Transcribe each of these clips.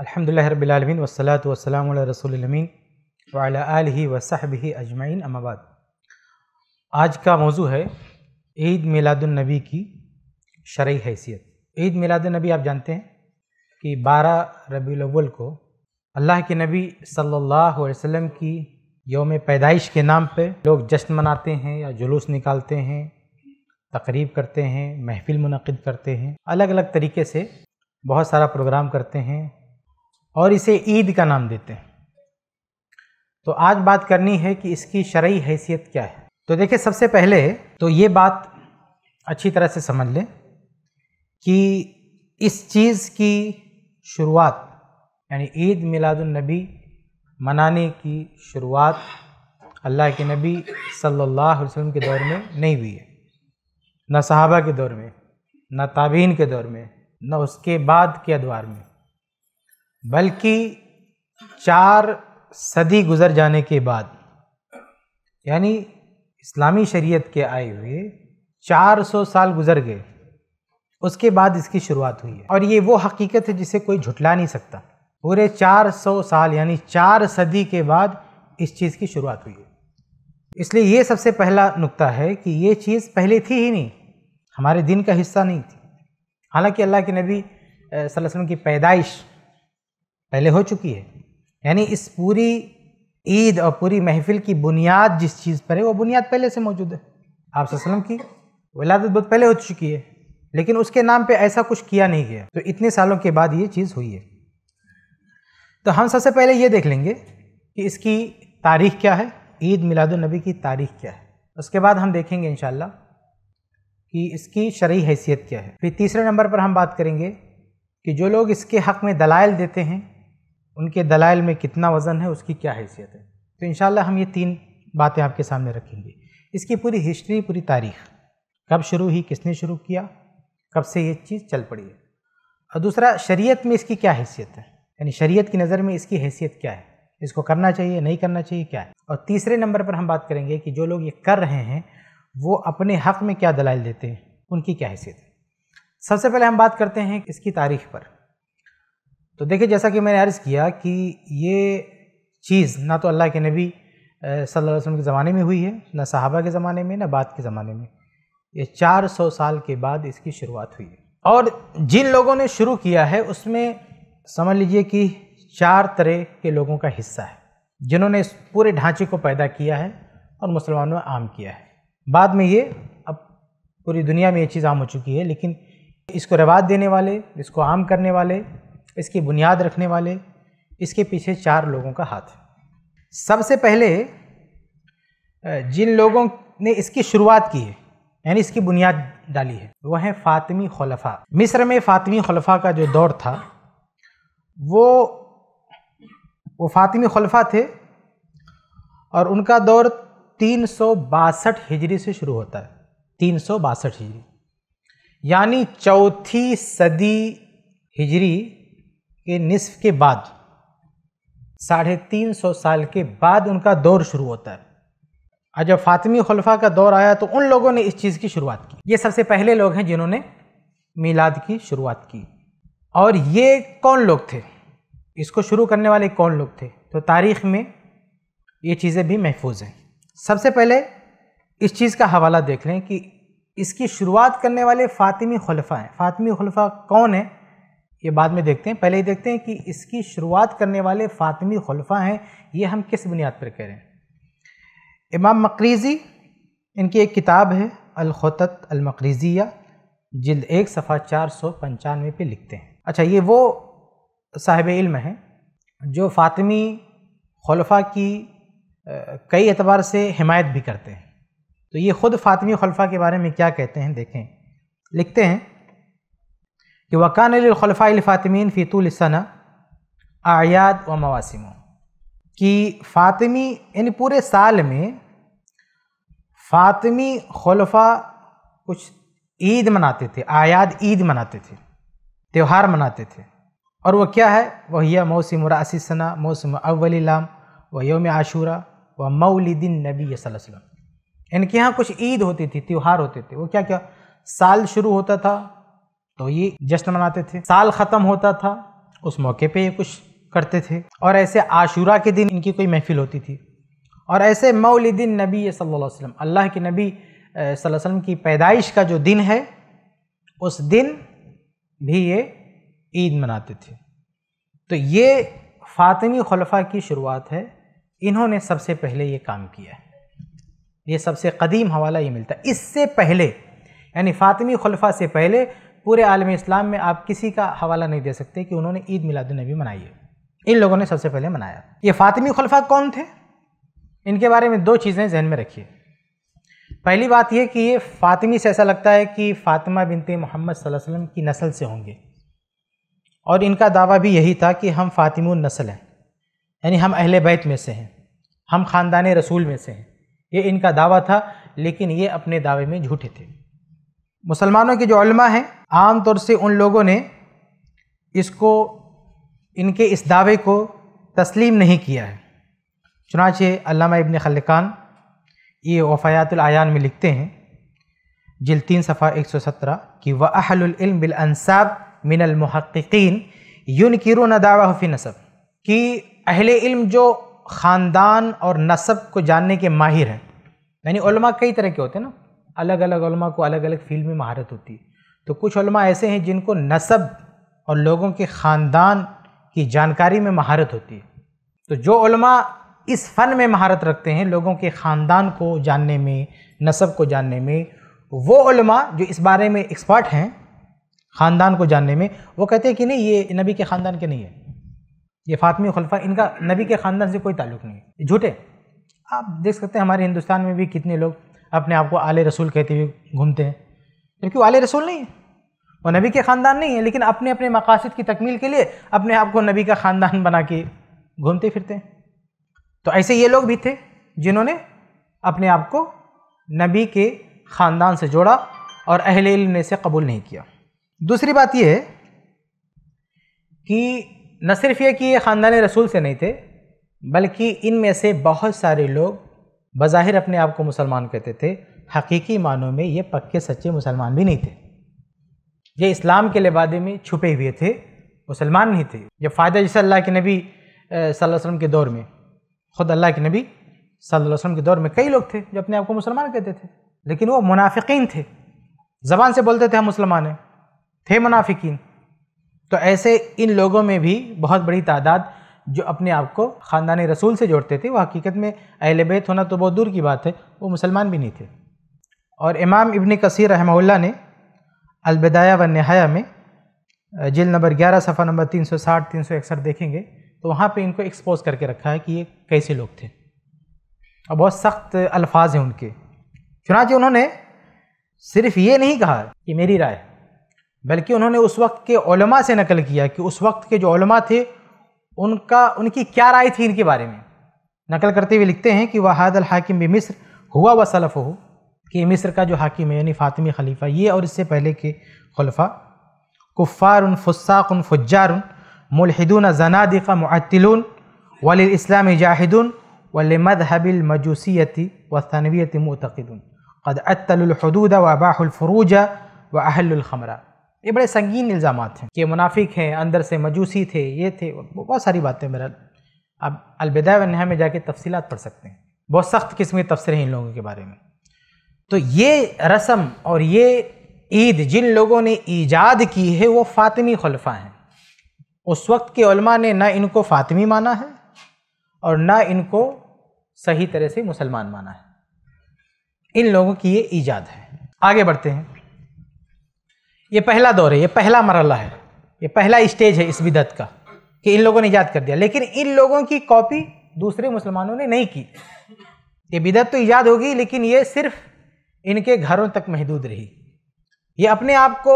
अलहमदिल्ला रबीआलमीन वसलात वसलाम रसोलमीन वाला आलि वसाहबी अजमाइन अमाबाद आज का मौजू है ईद मिलादुलनबी की शर हैसियत ईद मिलादुलनबी आप जानते हैं कि 12 रबील को अल्लाह के नबी सल्लल्लाहु अलैहि वसल्लम की योम पैदाइश के नाम पे लोग जश्न मनाते हैं या जुलूस निकालते हैं तकरीब करते हैं महफिल मुनद करते हैं अलग अलग तरीके से बहुत सारा प्रोग्राम करते हैं और इसे ईद का नाम देते हैं तो आज बात करनी है कि इसकी शरय हैसियत क्या है तो देखिए सबसे पहले तो ये बात अच्छी तरह से समझ लें कि इस चीज़ की शुरुआत यानी ईद मिलादुलनबी मनाने की शुरुआत अल्लाह के नबी सल्लल्लाहु अलैहि वसल्लम के दौर में नहीं हुई है ना सहाबा के दौर में ना ताबीन के दौर में ना उसके बाद के अदवार में बल्कि चार सदी गुजर जाने के बाद यानी इस्लामी शरीयत के आए हुए 400 साल गुजर गए उसके बाद इसकी शुरुआत हुई है और ये वो हकीकत है जिसे कोई झुटला नहीं सकता पूरे 400 साल यानी चार सदी के बाद इस चीज़ की शुरुआत हुई है इसलिए ये सबसे पहला नुक्ता है कि ये चीज़ पहले थी ही नहीं हमारे दिन का हिस्सा नहीं थी हालांकि अल्लाह के नबी वसल्लम की पैदाइश पहले हो चुकी है यानी इस पूरी ईद और पूरी महफिल की बुनियाद जिस चीज़ पर है वो बुनियाद पहले से मौजूद है आप वसलम की विलादत बहुत पहले हो चुकी है लेकिन उसके नाम पे ऐसा कुछ किया नहीं गया तो इतने सालों के बाद ये चीज़ हुई है तो हम सबसे पहले ये देख लेंगे कि इसकी तारीख क्या है ईद मिलादुलनबी की तारीख क्या है उसके बाद हम देखेंगे इन कि इसकी शर्य हैसियत क्या है फिर तीसरे नंबर पर हम बात करेंगे कि जो लोग इसके हक़ में दलाइल देते हैं उनके दलाइल में कितना वज़न है उसकी क्या हैसियत है तो इन हम ये तीन बातें आपके सामने रखेंगे इसकी पूरी हिस्ट्री पूरी तारीख कब शुरू हुई किसने शुरू किया कब से ये चीज़ चल पड़ी है और दूसरा शरीयत में इसकी क्या हैसियत है यानी शरीयत की नज़र में इसकी हैसियत क्या है इसको करना चाहिए नहीं करना चाहिए क्या है और तीसरे नंबर पर हम बात करेंगे कि जो लोग ये कर रहे हैं वो अपने हक़ में क्या दलाइल देते हैं उनकी क्या हैसियत है सबसे पहले हम बात करते हैं इसकी तारीख पर तो देखिए जैसा कि मैंने अर्ज़ किया कि ये चीज़ ना तो अल्लाह के नबी सल्लल्लाहु अलैहि वसल्लम के ज़माने में हुई है ना सहाबा के ज़माने में ना बाद के ज़माने में ये 400 साल के बाद इसकी शुरुआत हुई है और जिन लोगों ने शुरू किया है उसमें समझ लीजिए कि चार तरह के लोगों का हिस्सा है जिन्होंने इस पूरे ढांचे को पैदा किया है और मुसलमानों में आम किया है बाद में ये अब पूरी दुनिया में ये चीज़ आम हो चुकी है लेकिन इसको रवाज देने वाले इसको आम करने वाले इसकी बुनियाद रखने वाले इसके पीछे चार लोगों का हाथ सबसे पहले जिन लोगों ने इसकी शुरुआत की है यानी इसकी बुनियाद डाली है वह है फातिमी खलफा मिस्र में फातिमी खलफा का जो दौर था वो वो फातिमी खलफा थे और उनका दौर तीन सौ बासठ हिजरी से शुरू होता है तीन सौ बासठ हिजरी यानी चौथी सदी हिजरी के निसफ के बाद साढ़े तीन सौ साल के बाद उनका दौर शुरू होता है और जब फातिमी खलफा का दौर आया तो उन लोगों ने इस चीज़ की शुरुआत की ये सबसे पहले लोग हैं जिन्होंने मीलाद की शुरुआत की और ये कौन लोग थे इसको शुरू करने वाले कौन लोग थे तो तारीख में ये चीज़ें भी महफूज हैं सबसे पहले इस चीज़ का हवाला देख लें कि इसकी शुरुआत करने वाले फ़ातिमी खलफा हैं फ़ातिमी खलफा कौन है ये बाद में देखते हैं पहले ही देखते हैं कि इसकी शुरुआत करने वाले फ़ातिमी खलफा हैं ये हम किस बुनियाद पर कह रहे हैं इमाम मकरीज़ी इनकी एक किताब है अलखत अलमकरीज़िया जिल्द एक सफ़ा चार सौ पंचानवे पर लिखते हैं अच्छा ये वो साहिब इल्म हैं जो फ़ातिमी खलफा की कई एतबार से हिमायत भी करते हैं तो ये ख़ुद फ़ातिमी खलफा के बारे में क्या कहते हैं देखें लिखते हैं कि वकानफ़ाफ़ातमीन फ़ीतुलसना आयाद व मवासम कि फ़ातिमी यानी पूरे साल में फ़ातिमी खलफा कुछ ईद मनाते थे आयाद ईद मनाते थे त्यौहार मनाते थे और वो क्या है वह यह मौसम रासिसना मौसम अव्वलाम व योम आशूरा व मऊलिदिन नबी वसलम इनके यहाँ कुछ ईद होती थी त्यौहार होते थे वो क्या क्या साल शुरू होता था तो ये जश्न मनाते थे साल ख़त्म होता था उस मौके पे ये कुछ करते थे और ऐसे आशूरा के दिन इनकी कोई महफिल होती थी और ऐसे मौलदिन नबी सल्लल्लाहु अलैहि वसल्लम अल्लाह के नबी सल्लल्लाहु अलैहि वसल्लम की पैदाइश का जो दिन है उस दिन भी ये ईद मनाते थे तो ये फ़ातिमी खलफा की शुरुआत है इन्होंने सबसे पहले ये काम किया है ये सबसे कदीम हवाला ये मिलता है इससे पहले यानी फ़ातिमी खलफा से पहले पूरे आलम इस्लाम में आप किसी का हवाला नहीं दे सकते कि उन्होंने ईद मिलादुलनबी मनाई है इन लोगों ने सबसे पहले मनाया ये फ़ातिमी खलफा कौन थे इनके बारे में दो चीज़ें जहन में रखिए पहली बात यह कि ये फ़ातिमी से ऐसा लगता है कि फ़ातिमा बिनते मोहम्मद वसल्लम की नस्ल से होंगे और इनका दावा भी यही था कि हम फ़ातिम नस्ल हैं यानी हम अहले बैत में से हैं हम ख़ानदान रसूल में से हैं ये इनका दावा था लेकिन ये अपने दावे में झूठे थे मुसलमानों के जो हैं आम तौर से उन लोगों ने इसको इनके इस दावे को तस्लीम नहीं किया है चुनाचे अल्लामा इबन खलकान ये आयान में लिखते हैं जिल तीन सफ़ा एक सौ सत्रह कि वहलम बिलसाब मिनलमहक़िन यून किरो न दावाफ़ी नसब कि अहल इल्म जो ख़ानदान और नसब को जानने के माहिर हैं यानी उलमा कई तरह के होते हैं ना अलग अलग उलमा को अलग अलग फील्ड में महारत होती है तो कुछ उलमा ऐसे हैं जिनको नसब और लोगों के ख़ानदान की जानकारी में महारत होती है तो जो उलमा इस फ़न में महारत रखते हैं लोगों के ख़ानदान को जानने में नसब को जानने में वो उलमा जो इस बारे में एक्सपर्ट हैं ख़ानदान को जानने में वो कहते हैं कि नहीं ये नबी के ख़ानदान के नहीं है ये फातमी खलफा इनका नबी के ख़ानदान से कोई ताल्लुक़ नहीं है झूठे आप देख सकते हैं हमारे हिंदुस्तान में भी कितने लोग अपने आप को आले रसूल कहते हुए घूमते हैं जबकि वो आले रसूल नहीं है वो नबी के ख़ानदान नहीं है लेकिन अपने अपने मकासद की तकमील के लिए अपने आप को नबी का ख़ानदान बना के घूमते फिरते हैं तो ऐसे ये लोग भी थे जिन्होंने अपने आप को नबी के ख़ानदान से जोड़ा और अहल ने से कबूल नहीं किया दूसरी बात यह है कि न सिर्फ ये कि ये ख़ानदान रसूल से नहीं थे बल्कि इनमें से बहुत सारे लोग बज़ाहिर अपने आप को मुसलमान कहते थे हकीकी मानों में ये पक्के सच्चे मुसलमान भी नहीं थे ये इस्लाम के लिबादे में छुपे हुए थे मुसलमान नहीं थे ये फ़ायदा जैसे अल्लाह के नबी वसल्लम के दौर में ख़ुद अल्लाह के नबी वसल्लम के दौर में कई लोग थे जो अपने आप को मुसलमान कहते थे लेकिन वो मुनाफिकीन थे ज़बान से बोलते थे हम मुसलमान हैं थे मुनाफिकीन तो ऐसे इन लोगों में भी बहुत बड़ी तादाद जो अपने आप को ख़ानदान रसूल से जोड़ते थे वो हकीकत में अहल बैत होना तो बहुत दूर की बात है वो मुसलमान भी नहीं थे और इमाम इबन कसर रहमल्ला ने अलबदाया व नहाया में जेल नंबर 11 सफ़ा नंबर 360 361 देखेंगे तो वहाँ पे इनको एक्सपोज करके रखा है कि ये कैसे लोग थे और बहुत सख्त अल्फाज हैं उनके चुनाच उन्होंने सिर्फ ये नहीं कहा कि मेरी राय बल्कि उन्होंने उस वक्त के ओलमा से नकल किया कि उस वक्त के जो ओलमा थे उनका उनकी क्या राय थी इनके बारे में नकल करते हुए लिखते हैं कि वहाद अल हाकिम भी मिस्र हुआ व सलफ़ हो कि मिस्र का जो हाकिम है यानी फ़ातिमी खलीफा ये और इससे पहले के खलफा कुफ़ार उन फुस्साक उन फुजार उन मुलहदून जनादिका मुअतिलून वल इस्लाम जाहिदून मदहबिल मजूसीती व तनवीत मतकदून कद व बाहुलफरूज व अहलखमरा ये बड़े संगीन इल्ज़ाम हैं कि मुनाफिक हैं अंदर से मजूसी थे ये थे बहुत सारी बातें मेरा अब अलविदा वनहा में जाके तफसीलात पढ़ सकते हैं बहुत सख्त किस्म के तफसर हैं इन लोगों के बारे में तो ये रस्म और ये ईद जिन लोगों ने ईजाद की है वो फ़ातिमी खलफा हैं उस वक्त के उलमा ने ना इनको फ़ातिमी माना है और ना इनको सही तरह से मुसलमान माना है इन लोगों की ये ईजाद है आगे बढ़ते हैं ये पहला दौर है ये पहला मरला है ये पहला स्टेज है इस बिदत का कि इन लोगों ने ईजाद कर दिया लेकिन इन लोगों की कॉपी दूसरे मुसलमानों ने नहीं की ये बिदत तो ईजाद होगी लेकिन ये सिर्फ इनके घरों तक महदूद रही ये अपने आप को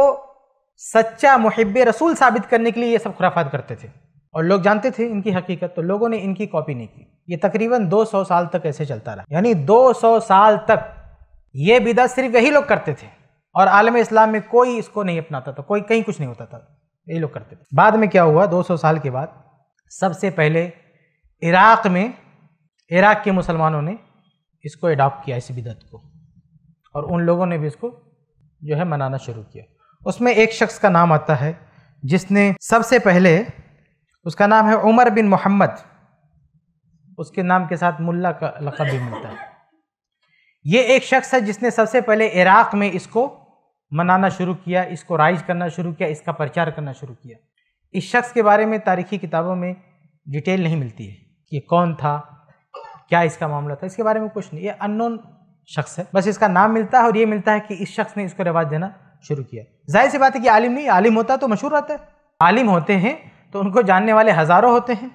सच्चा महब रसूल साबित करने के लिए ये सब खुराफात करते थे और लोग जानते थे इनकी हकीकत तो लोगों ने इनकी कॉपी नहीं की ये तकरीबन 200 साल तक ऐसे चलता रहा यानी 200 साल तक ये बिदत सिर्फ यही लोग करते थे और आलम इस्लाम में कोई इसको नहीं अपनाता था कोई कहीं कुछ नहीं होता था यही लोग करते थे बाद में क्या हुआ 200 साल के बाद सबसे पहले इराक़ में इराक़ के मुसलमानों ने इसको अडॉप्ट किया इस बिदत को और उन लोगों ने भी इसको जो है मनाना शुरू किया उसमें एक शख्स का नाम आता है जिसने सबसे पहले उसका नाम है उमर बिन मोहम्मद उसके नाम के साथ मुल्ला का लकब भी मिलता है ये एक शख्स है जिसने सबसे पहले इराक़ में इसको मनाना शुरू किया इसको राइज करना शुरू किया इसका प्रचार करना शुरू किया इस शख्स के बारे में तारीखी किताबों में डिटेल नहीं मिलती है कि कौन था क्या इसका मामला था इसके बारे में कुछ नहीं ये अननोन शख्स है बस इसका नाम मिलता है और ये मिलता है कि इस शख्स ने इसको रिवाज देना शुरू किया जाहिर सी बात है कि आलिम नहीं आलिम होता तो मशहूर रहता है आलिम होते हैं तो उनको जानने वाले हज़ारों होते हैं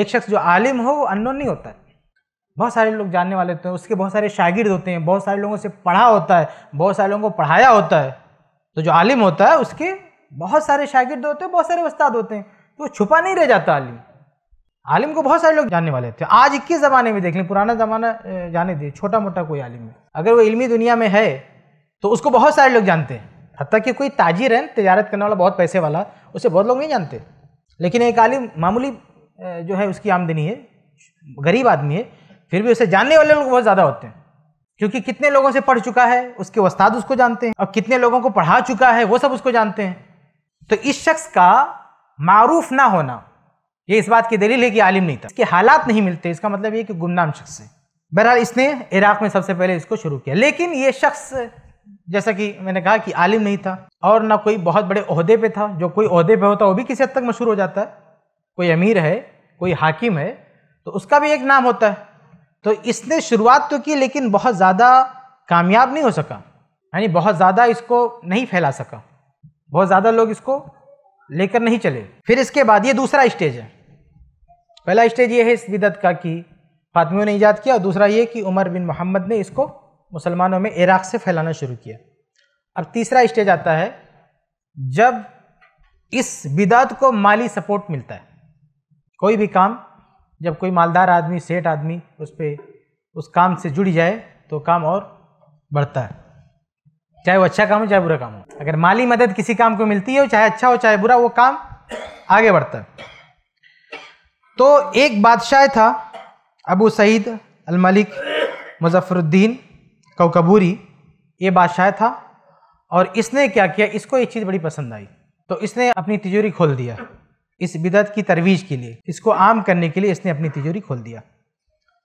एक शख्स जो आलिम हो वो अननोन नहीं होता है बहुत सारे लोग जानने वाले होते तो हैं उसके बहुत सारे शागिर्द होते हैं बहुत सारे लोगों से पढ़ा होता है बहुत सारे लोगों को पढ़ाया होता है तो जो आलिम होता है उसके बहुत सारे शागिर्द होते हैं बहुत सारे उस्ताद होते हैं तो छुपा नहीं रह जाता आलिम आलिम को बहुत सारे लोग जानने वाले थे आज इक्कीस ज़माने में देख लें पुराना ज़माना जाने दिए छोटा मोटा कोई आलिम है अगर वो इल्मी दुनिया में है तो उसको बहुत सारे लोग जानते हैं हती कि कोई ताजिर है तजारत करने वाला बहुत पैसे वाला उसे बहुत लोग नहीं जानते लेकिन एक आलिम मामूली जो है उसकी आमदनी है गरीब आदमी है फिर भी उसे जानने वाले लोग बहुत ज़्यादा होते हैं क्योंकि कितने लोगों से पढ़ चुका है उसके उस्ताद उसको जानते हैं और कितने लोगों को पढ़ा चुका है वो सब उसको जानते हैं तो इस शख्स का मारूफ ना होना ये इस बात की दलील है कि आलिम नहीं था इसके हालात नहीं मिलते इसका मतलब ये कि गुमनाम शख्स है बहरहाल इसने इराक में सबसे पहले इसको शुरू किया लेकिन ये शख्स जैसा कि मैंने कहा कि आलिम नहीं था और ना कोई बहुत बड़े अहदे पे था जो कोई अहदे पे होता वो भी किसी हद तक मशहूर हो जाता है कोई अमीर है कोई हाकिम है तो उसका भी एक नाम होता है तो इसने शुरुआत तो की लेकिन बहुत ज़्यादा कामयाब नहीं हो सका यानी बहुत ज़्यादा इसको नहीं फैला सका बहुत ज़्यादा लोग इसको लेकर नहीं चले फिर इसके बाद ये दूसरा स्टेज है पहला स्टेज ये है इस विदत का कि फातमियों ने ईजाद किया और दूसरा ये कि उमर बिन मोहम्मद ने इसको मुसलमानों में इराक से फैलाना शुरू किया अब तीसरा स्टेज आता है जब इस बिदात को माली सपोर्ट मिलता है कोई भी काम जब कोई मालदार आदमी सेठ आदमी उस पर उस काम से जुड़ जाए तो काम और बढ़ता है चाहे वो अच्छा काम हो चाहे बुरा काम हो अगर माली मदद किसी काम को मिलती है चाहे अच्छा हो चाहे बुरा वो काम आगे बढ़ता है तो एक बादशाह था अबू सईद अल मलिक मुजफ्फरुद्दीन कौकबूरी ये बादशाह था और इसने क्या किया इसको एक चीज़ बड़ी पसंद आई तो इसने अपनी तिजोरी खोल दिया इस बिदत की तरवीज के लिए इसको आम करने के लिए इसने अपनी तिजोरी खोल दिया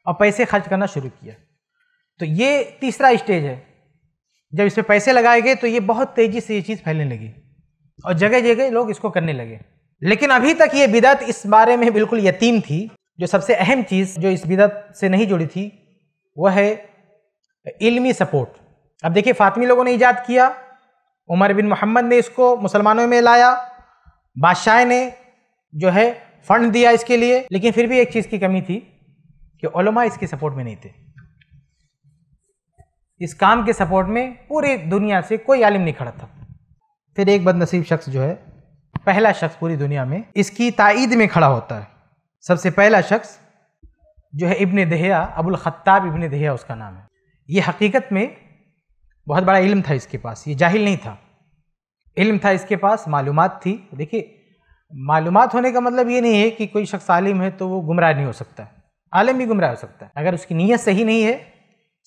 और पैसे खर्च करना शुरू किया तो ये तीसरा स्टेज है जब इसमें पैसे लगाए गए तो ये बहुत तेज़ी से ये चीज़ फैलने लगी और जगह जगह लोग इसको करने लगे लेकिन अभी तक ये बिदत इस बारे में बिल्कुल यतीम थी जो सबसे अहम चीज़ जो इस बिदत से नहीं जुड़ी थी वह है इल्मी सपोर्ट अब देखिए फ़ातमी लोगों ने ईजाद किया उमर बिन मोहम्मद ने इसको मुसलमानों में लाया बादशाह ने जो है फंड दिया इसके लिए लेकिन फिर भी एक चीज़ की कमी थी कि ओलमा इसके सपोर्ट में नहीं थे इस काम के सपोर्ट में पूरी दुनिया से कोई आलिम नहीं खड़ा था फिर एक बदनसीब शख्स जो है पहला शख्स पूरी दुनिया में इसकी ताइद में खड़ा होता है सबसे पहला शख्स जो है इब्ने दहिया अबुल ख़त्ताब इब्ने दहिया उसका नाम है ये हकीकत में बहुत बड़ा इल्म था इसके पास ये जाहिल नहीं था इल्म था इसके पास मालूम थी देखिए मालूम होने का मतलब ये नहीं है कि कोई शख्स आलिम है तो वो गुमराह नहीं हो सकता आलिम भी गुमराह हो सकता है अगर उसकी नीयत सही नहीं है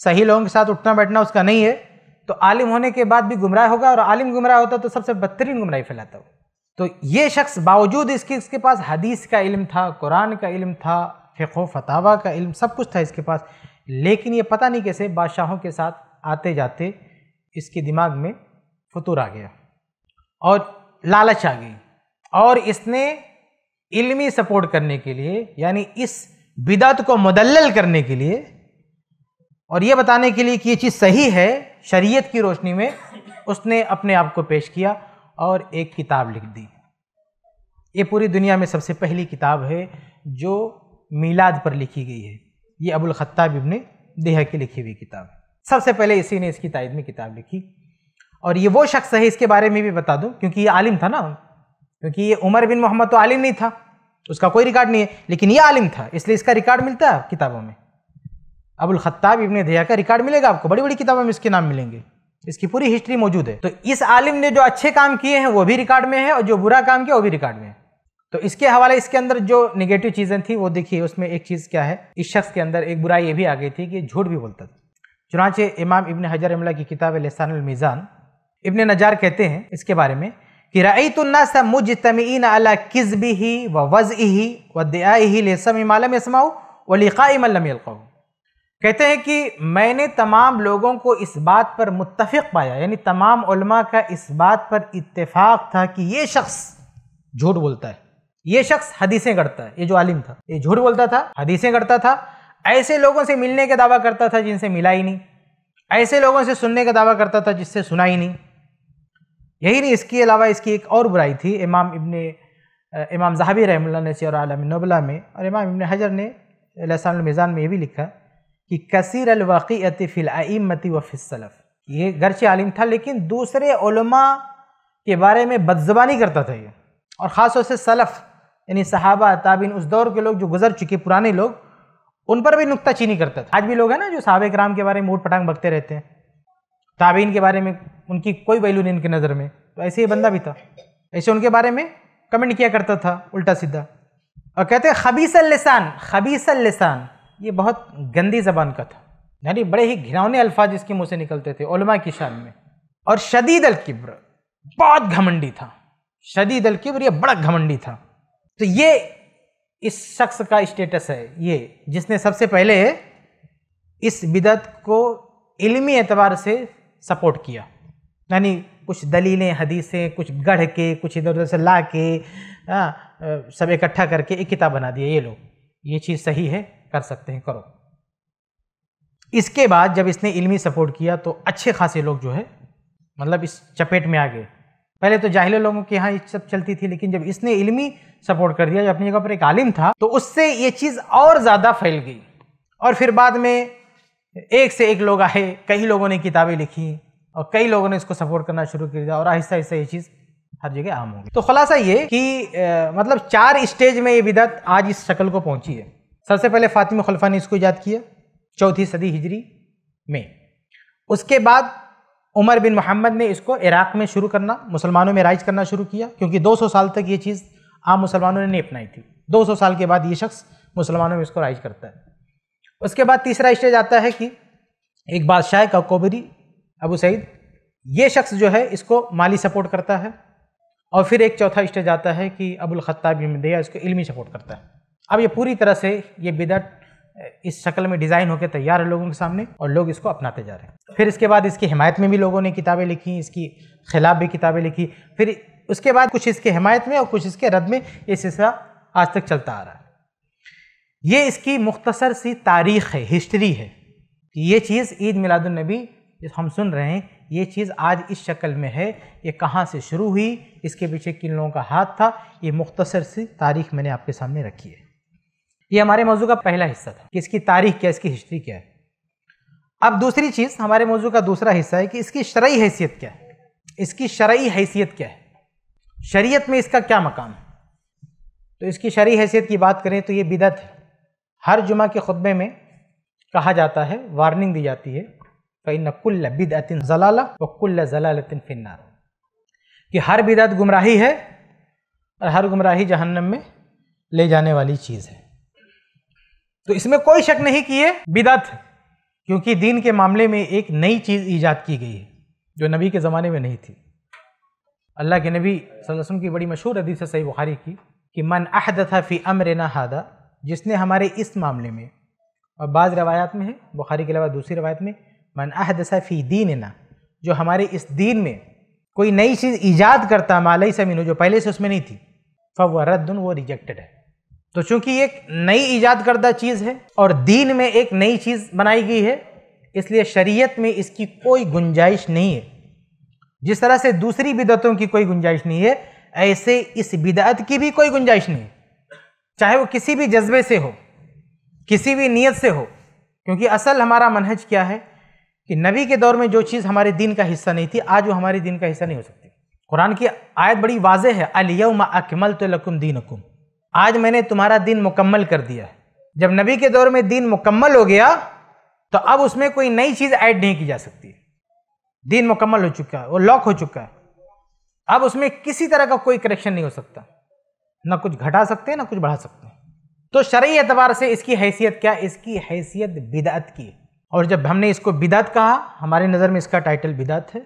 सही लोगों के साथ उठना बैठना उसका नहीं है तो आलिम होने के बाद भी गुमराह होगा और आलिम गुमराह होता तो सबसे बदतरीन गुमराही फैलाता हो तो ये शख्स बावजूद इसके इसके पास हदीस का इल्म था कुरान का इल्म था फ़िको फतावा का इल्म सब कुछ था इसके पास लेकिन ये पता नहीं कैसे बादशाहों के साथ आते जाते इसके दिमाग में फतूर आ गया और लालच आ गई और इसने इल्मी सपोर्ट करने के लिए यानी इस बिदात को मुदल करने के लिए और ये बताने के लिए कि ये चीज़ सही है शरीयत की रोशनी में उसने अपने आप को पेश किया और एक किताब लिख दी ये पूरी दुनिया में सबसे पहली किताब है जो मीलाद पर लिखी गई है ये अबुल ख़त्ताब इबन देहा की लिखी हुई किताब है सबसे पहले इसी ने इसकी तायद में किताब लिखी और ये वो शख्स है इसके बारे में भी बता दूं क्योंकि ये आलिम था ना क्योंकि ये उमर बिन मोहम्मद तो आलिम नहीं था उसका कोई रिकॉर्ड नहीं है लेकिन ये आलिम था इसलिए इसका रिकॉर्ड मिलता है किताबों में अबुल खत्ताब इबन दया का रिकॉर्ड मिलेगा आपको बड़ी बड़ी किताबों में इसके नाम मिलेंगे इसकी पूरी हिस्ट्री मौजूद है तो इस आलिम ने जो अच्छे काम किए हैं वो भी रिकॉर्ड में है और जो बुरा काम किया वो भी रिकॉर्ड में है तो इसके हवाले इसके अंदर जो निगेटिव चीज़ें थी वो देखिए उसमें एक चीज़ क्या है इस शख्स के अंदर एक बुराई ये भी आ गई थी कि झूठ भी बोलता था चुनाचे इमाम इबन हजर इमला की किताब लहसान मिज़ान इबन नजार कहते हैं इसके बारे में कि मुझ तमीन अला भी ही व वज़ ही व दया ही लेसम इमालम इसमाऊ व लिकाई कहते हैं कि मैंने तमाम लोगों को इस बात पर मुतफ़ पाया यानी तमाम का इस बात पर इतफ़ाक़ था कि ये शख्स झूठ बोलता है ये शख्स हदीसें करता है ये जो आलिम था ये झूठ बोलता था हदीसें करता था ऐसे लोगों से मिलने का दावा करता था जिनसे मिला ही नहीं ऐसे लोगों से सुनने का दावा करता था जिससे सुना ही नहीं यही नहीं इसके अलावा इसकी एक और बुराई थी इमाम इबन इमाम जहाबी रहम ने और आलम नबला में और इमाम इबन हजर ने मिज़ान में ये भी लिखा कि कसर अलवाक़ी फ़िलमती व फ़िसलफ़ ये गरच आलिम था लेकिन दूसरे के बारे में बदजबानी करता था ये और ख़ास तौर से सलफ़ यानी सहाबा ताबिन उस दौर के लोग जो गुजर चुके पुराने लोग उन पर भी नुकताचीनी करता था आज भी लोग हैं ना जो सहाबे कराम के बारे में ऊट पटांग बकते रहते हैं ताबीन के बारे में उनकी कोई वैल्यू नहीं उनकी नज़र में तो ऐसे ही बंदा भी था ऐसे उनके बारे में कमेंट किया करता था उल्टा सीधा और कहते हैं खबीसल लसान खबीसल लसान ये बहुत गंदी ज़बान का था यानी बड़े ही घिनौने अल्फाज इसके मुँह से निकलते थे उलमा की शान में और शदीद अलकिब्र बहुत घमंडी था शदीद अलकिब्र ये बड़ा घमंडी था तो ये इस शख्स का स्टेटस है ये जिसने सबसे पहले इस बिदत को इल्मी एतबार से सपोर्ट किया यानी कुछ दलीलें हदीसें कुछ गढ़ के कुछ इधर उधर से ला के आ, हाँ, सब इकट्ठा करके एक किताब बना दिया ये लोग ये चीज़ सही है कर सकते हैं करो इसके बाद जब इसने इल्मी सपोर्ट किया तो अच्छे खासे लोग जो है मतलब इस चपेट में आ गए पहले तो जाहिले लोगों के यहाँ ये सब चलती थी लेकिन जब इसने इल्मी सपोर्ट कर दिया जब अपनी जगह पर एक आलिम था तो उससे ये चीज़ और ज़्यादा फैल गई और फिर बाद में एक से एक लोग आए कई लोगों ने किताबें लिखी और कई लोगों ने इसको सपोर्ट करना शुरू कर दिया और आहिस्ता आहिस्ता ये चीज़ हर जगह आम होगी तो खुलासा ये कि आ, मतलब चार स्टेज में ये बिदत आज इस शक्ल को पहुंची है सबसे पहले फातिमा खलफा ने इसको ईजाद किया चौथी सदी हिजरी में उसके बाद उमर बिन मोहम्मद ने इसको इराक में शुरू करना मुसलमानों में राइज करना शुरू किया क्योंकि 200 साल तक ये चीज़ आम मुसलमानों ने नहीं अपनाई थी 200 साल के बाद ये शख्स मुसलमानों में इसको राइज करता है उसके बाद तीसरा स्टेज आता है कि एक बादशाह का कोबरी अबू सईद ये शख्स जो है इसको माली सपोर्ट करता है और फिर एक चौथा स्टेज आता है कि अबुल ख़त्ताब हिमदिया इसको इल्मी सपोर्ट करता है अब ये पूरी तरह से ये बिदत इस शक्ल में डिज़ाइन होकर तैयार है लोगों के सामने और लोग इसको अपनाते जा रहे हैं फिर इसके बाद इसकी हिमायत में भी लोगों ने किताबें लिखी इसकी खिलाफ भी किताबें लिखी फिर उसके बाद कुछ इसके हिमायत में और कुछ इसके रद्द में ये सिलसिला आज तक चलता आ रहा है ये इसकी मुख्तसर सी तारीख़ है हिस्ट्री है कि ये चीज़ ईद मिलादुलनबी हम सुन रहे हैं ये चीज़ आज इस शक्ल में है ये कहाँ से शुरू हुई इसके पीछे किन लोगों का हाथ था ये मुख्तसर सी तारीख मैंने आपके सामने रखी है ये हमारे मौजू का पहला हिस्सा था कि इसकी तारीख क्या इसकी हिस्ट्री क्या है अब दूसरी चीज़ हमारे मौजू का दूसरा हिस्सा है कि इसकी शरा हैसियत क्या है इसकी शरा हैसियत क्या है शरीयत में इसका क्या मकाम है तो इसकी शर्य हैसियत की बात करें तो ये बिदत है हर जुमा के खुतबे में कहा जाता है वार्निंग दी जाती है कई नकुल बिदअतिन जलाल व जलालतिन फिनार कि हर बिदत गुमराही है और हर गुमराही जहन्नम में ले जाने वाली चीज़ है तो इसमें कोई शक नहीं कि ये बिदत क्योंकि दीन के मामले में एक नई चीज़ ईजाद की गई है जो नबी के ज़माने में नहीं थी अल्लाह के नबी वसल्लम की बड़ी मशहूर हदीस है सही बुखारी की कि मन अहदथा फ़ी अमरना हादा जिसने हमारे इस मामले में और बाज़ रवायात में है बुखारी के अलावा दूसरी रवायत में मन अहदसा फ़ी दीन ना जो हमारे इस दीन में कोई नई चीज़ ईजाद करता मालई समीन जो पहले से उसमें नहीं थी फव वो रिजेक्टेड है तो चूंकि एक नई ईजाद करदा चीज़ है और दीन में एक नई चीज़ बनाई गई है इसलिए शरीयत में इसकी कोई गुंजाइश नहीं है जिस तरह से दूसरी बिदतों की कोई गुंजाइश नहीं है ऐसे इस बिदत की भी कोई गुंजाइश नहीं है चाहे वो किसी भी जज्बे से हो किसी भी नीयत से हो क्योंकि असल हमारा मनहज क्या है कि नबी के दौर में जो चीज़ हमारे दिन का हिस्सा नहीं थी आज वो हमारे दिन का हिस्सा नहीं हो सकती कुरान की आयत बड़ी वाजह है अलियम अकमल तो लकुम दीन अकुम आज मैंने तुम्हारा दिन मुकम्मल कर दिया है जब नबी के दौर में दिन मुकम्मल हो गया तो अब उसमें कोई नई चीज़ ऐड नहीं की जा सकती दिन मुकम्मल हो चुका है वो लॉक हो चुका है अब उसमें किसी तरह का कोई करेक्शन नहीं हो सकता ना कुछ घटा सकते हैं ना कुछ बढ़ा सकते हैं तो शरीय एतबार से इसकी हैसियत क्या इसकी हैसियत बिदात की और जब हमने इसको बिदात कहा हमारी नज़र में इसका टाइटल बिदात है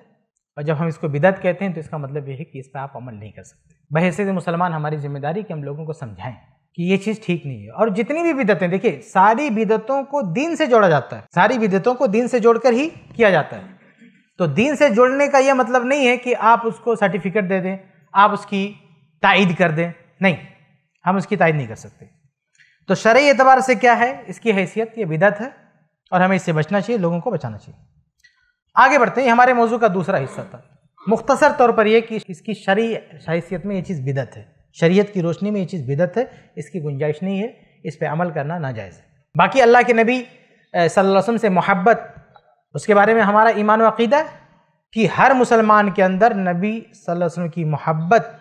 और जब हम इसको बिदात कहते हैं तो इसका मतलब यह है कि इस पर आप अमल नहीं कर सकते बहसीत मुसलमान हमारी जिम्मेदारी कि हम लोगों को समझाएं कि ये चीज़ ठीक नहीं है और जितनी भी बिदतें देखिए सारी बिदतों को दीन से जोड़ा जाता है सारी बिदतों को दीन से जोड़कर ही किया जाता है तो दीन से जोड़ने का यह मतलब नहीं है कि आप उसको सर्टिफिकेट दे दें आप उसकी तइद कर दें नहीं हम उसकी तायद नहीं कर सकते तो शरय एतबार से क्या है इसकी हैसियत ये बिदत है और हमें इससे बचना चाहिए लोगों को बचाना चाहिए आगे बढ़ते हैं हमारे मौजू का दूसरा हिस्सा था मुख्तसर तौर पर यह कि इसकी शरी हैसियत में ये चीज़ बिदत है शरीयत की रोशनी में ये चीज़ बिदत है इसकी गुंजाइश नहीं है इस पर अमल करना नाजायज़ है बाकी अल्लाह के नबी वसम से मोहब्बत उसके बारे में हमारा ईमान वक़ीदा कि हर मुसलमान के अंदर नबी वसम की मोहब्बत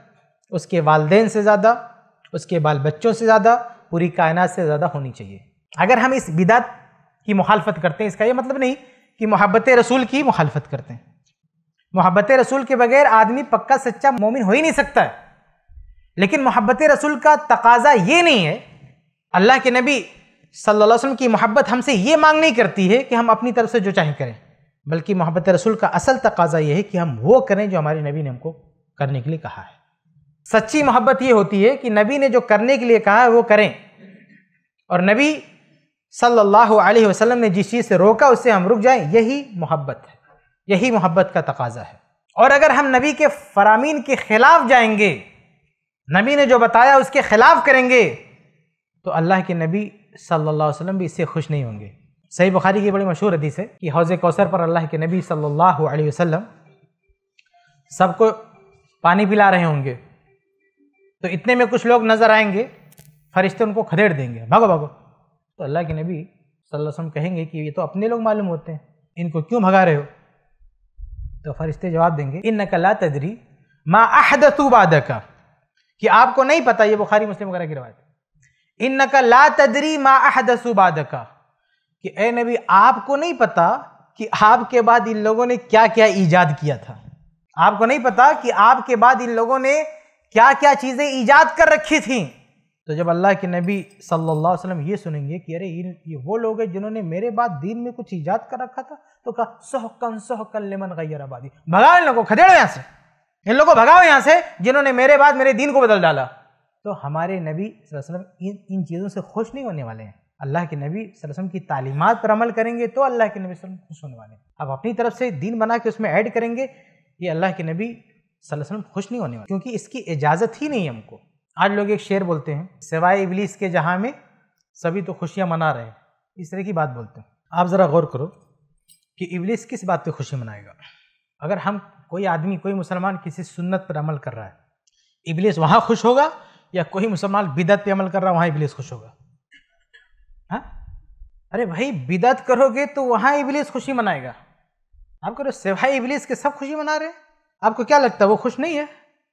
उसके वालदेन से ज़्यादा उसके बाल बच्चों से ज़्यादा पूरी कायनात से ज़्यादा होनी चाहिए अगर हम इस बिदात की मुखालफत करते हैं इसका यह मतलब नहीं कि मोहब्बत रसूल की मुखालफत करते हैं मोहब्बत रसूल के बगैर आदमी पक्का सच्चा मोमिन हो ही नहीं सकता है लेकिन मोहब्बत रसूल का तकाजा ये नहीं है अल्लाह के नबी सल्लल्लाहु अलैहि वसल्लम की मोहब्बत हमसे ये मांग नहीं करती है कि हम अपनी तरफ से जो चाहें करें बल्कि मोहब्बत रसूल का असल तकाजा ये है कि हम वो करें जो हमारे नबी ने हमको करने के लिए कहा है सच्ची मोहब्बत ये होती है कि नबी ने जो करने के लिए कहा है वो करें और नबी सल्लल्लाहु अलैहि वसल्लम ने जिस चीज़ से रोका उससे हम रुक जाएं यही मोहब्बत है यही मोहब्बत का तकाजा है और अगर हम नबी के फरामीन के ख़िलाफ़ जाएंगे नबी ने जो बताया उसके ख़िलाफ़ करेंगे तो अल्लाह के नबी सल्लल्लाहु अलैहि वसल्लम भी इससे खुश नहीं होंगे सही बुखारी की बड़ी मशहूर हदीस है कि हौज़ कौसर पर अल्लाह के नबी सल्लल्लाहु अलैहि वसल्लम सबको पानी पिला रहे होंगे तो इतने में कुछ लोग नजर आएंगे फरिश्ते उनको खदेड़ देंगे भागो भागो तो अल्लाह के नबी वसल्लम कहेंगे कि ये तो अपने लोग मालूम होते हैं इनको क्यों भगा रहे हो तो फरिश्ते जवाब देंगे इन नकला तदरी माँ अहदतु बादका कि आपको नहीं पता ये बुखारी मुस्लिम वगैरह की रवायत इन नका ला तदरी मा अहदसु बादका कि ए नबी आपको नहीं पता कि आपके बाद इन लोगों ने क्या क्या ईजाद किया था आपको नहीं पता कि आपके बाद इन लोगों ने क्या क्या चीज़ें ईजाद कर रखी थी तो जब अल्लाह के नबी सल्लल्लाहु अलैहि वसल्लम ये सुनेंगे कि अरे ये वो लोग हैं जिन्होंने मेरे बाद दीन में कुछ ईजाद कर रखा था तो कहा सोहकन सोहकन लेमन गैर आबादी भगाओ इन लोगों को खदेड़ो यहाँ से इन लोगों को भगाओ यहाँ से जिन्होंने मेरे बाद मेरे दीन को बदल डाला तो हमारे नबी वसलम इन इन चीज़ों से खुश नहीं होने वाले हैं अल्लाह के नबी वसलम की तालीमत पर अमल करेंगे तो अल्लाह के नबी वसलम खुश होने वाले हैं अब अपनी तरफ से दीन बना के उसमें ऐड करेंगे ये अल्लाह के नबी सल्लम खुश नहीं होने वाले क्योंकि इसकी इजाज़त ही नहीं हमको आज लोग एक शेर बोलते हैं सिवाय इबलीस के जहाँ में सभी तो खुशियाँ मना रहे हैं इस तरह की बात बोलते हैं आप ज़रा गौर करो कि इबलीस किस बात पर खुशी मनाएगा अगर हम कोई आदमी कोई मुसलमान किसी सुन्नत पर अमल कर रहा है इबलीस वहाँ खुश होगा या कोई मुसलमान बिदत पे अमल कर रहा है वहाँ इबलीस खुश होगा हाँ अरे भाई बिदत करोगे तो वहाँ इबलीस खुशी मनाएगा आप करो सिवाय इबलीस के सब खुशी मना रहे हैं आपको क्या लगता है वो खुश नहीं है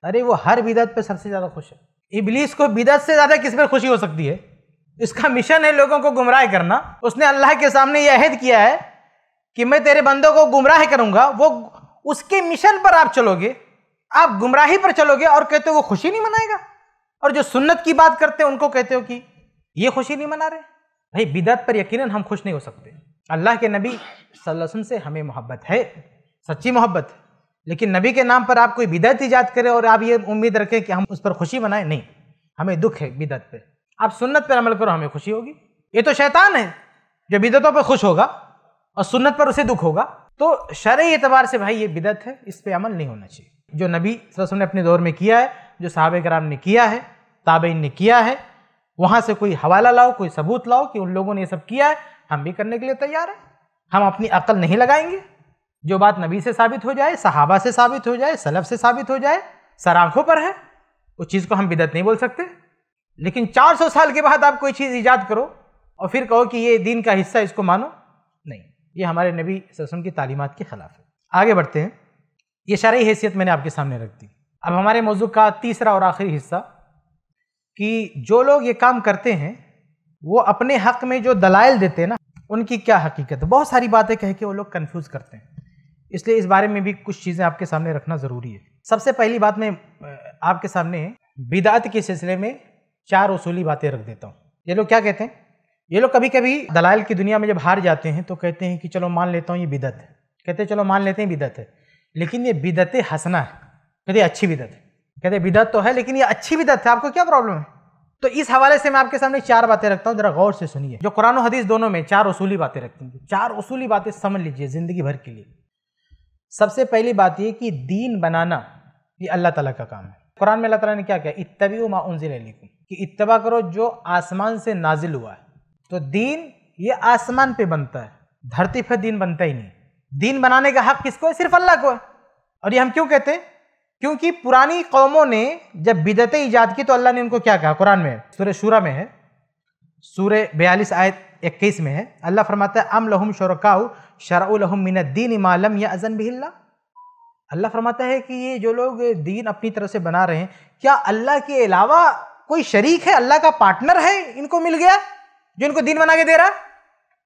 अरे वो हर बिदत पे सबसे ज़्यादा खुश है इबलीस को बिदत से ज़्यादा किस पर खुशी हो सकती है इसका मिशन है लोगों को गुमराह करना उसने अल्लाह के सामने यह अहद किया है कि मैं तेरे बंदों को गुमराह करूंगा वो उसके मिशन पर आप चलोगे आप गुमराही पर चलोगे और कहते हो वो खुशी नहीं मनाएगा और जो सुन्नत की बात करते हैं उनको कहते हो कि ये खुशी नहीं मना रहे भाई बिदत पर यकीनन हम खुश नहीं हो सकते अल्लाह के नबी वसल्लम से हमें मोहब्बत है सच्ची मोहब्बत है लेकिन नबी के नाम पर आप कोई बिदत ईजाद करें और आप ये उम्मीद रखें कि हम उस पर खुशी मनाएं नहीं हमें दुख है बिदत पे आप सुन्नत पर अमल करो हमें खुशी होगी ये तो शैतान है जो बिदतों पर खुश होगा और सुन्नत पर उसे दुख होगा तो शर एतबार से भाई ये बिदत है इस पर अमल नहीं होना चाहिए जो नबी ने अपने दौर में किया है जो साहब कराम ने किया है ताबेन ने किया है वहाँ से कोई हवाला लाओ कोई सबूत लाओ कि उन लोगों ने ये सब किया है हम भी करने के लिए तैयार हैं हम अपनी अकल नहीं लगाएंगे जो बात नबी से साबित हो जाए सहाबा से साबित हो जाए सलफ से साबित हो जाए सर आंखों पर है उस चीज़ को हम बिदत नहीं बोल सकते लेकिन 400 साल के बाद आप कोई चीज़ ईजाद करो और फिर कहो कि ये दीन का हिस्सा इसको मानो नहीं ये हमारे नबी ससम की तालीमत के ख़िलाफ़ है आगे बढ़ते हैं ये शरा हैसियत मैंने आपके सामने रख दी अब हमारे मौजू का तीसरा और आखिरी हिस्सा कि जो लोग ये काम करते हैं वो अपने हक में जो दलाइल देते हैं ना उनकी क्या हकीकत बहुत सारी बातें कह के वो लोग कन्फ्यूज़ करते हैं इसलिए इस बारे में भी कुछ चीज़ें आपके सामने रखना ज़रूरी है सबसे पहली बात मैं आपके सामने बिदात के सिलसिले में चार उसूली बातें रख देता हूँ ये लोग क्या कहते हैं ये लोग कभी कभी दलाल की दुनिया में जब हार जाते हैं तो कहते हैं कि चलो मान लेता हूँ ये बिदत है कहते हैं चलो मान लेते हैं बिदत है लेकिन ये बिदत हंसना है कहते अच्छी बिदत है कहते बिदत तो है लेकिन ये अच्छी बिदत है आपको क्या प्रॉब्लम है तो इस हवाले से मैं आपके सामने चार बातें रखता हूँ जरा गौर से सुनिए जो कुरान हदीस दोनों में चार उसूली बातें रखती हैं चार उसूली बातें समझ लीजिए ज़िंदगी भर के लिए सबसे पहली बात यह कि दीन बनाना ये अल्लाह तला का काम है कुरान में अल्लाह तला ने क्या किया इतबी माउनजिलकुम कि इतबा करो जो आसमान से नाजिल हुआ है तो दीन ये आसमान पे बनता है धरती पे दीन बनता ही नहीं दीन बनाने का हक किसको है सिर्फ अल्लाह को है और ये हम क्यों कहते हैं क्योंकि पुरानी कौमों ने जब बिदतें ईजाद की तो अल्लाह ने उनको क्या कहा कुरान में सूर्य शूरा में है सूर्य बयालीस आयत इक्कीस में है अल्लाह फरमाता है अम लहम शरकाऊ शराउलहम मिन दीन मालम या अजन बिल्ला अल्लाह फरमाता है कि ये जो लोग दीन अपनी तरह से बना रहे हैं क्या अल्लाह के अलावा कोई शरीक है अल्लाह का पार्टनर है इनको मिल गया जो इनको दीन बना के दे रहा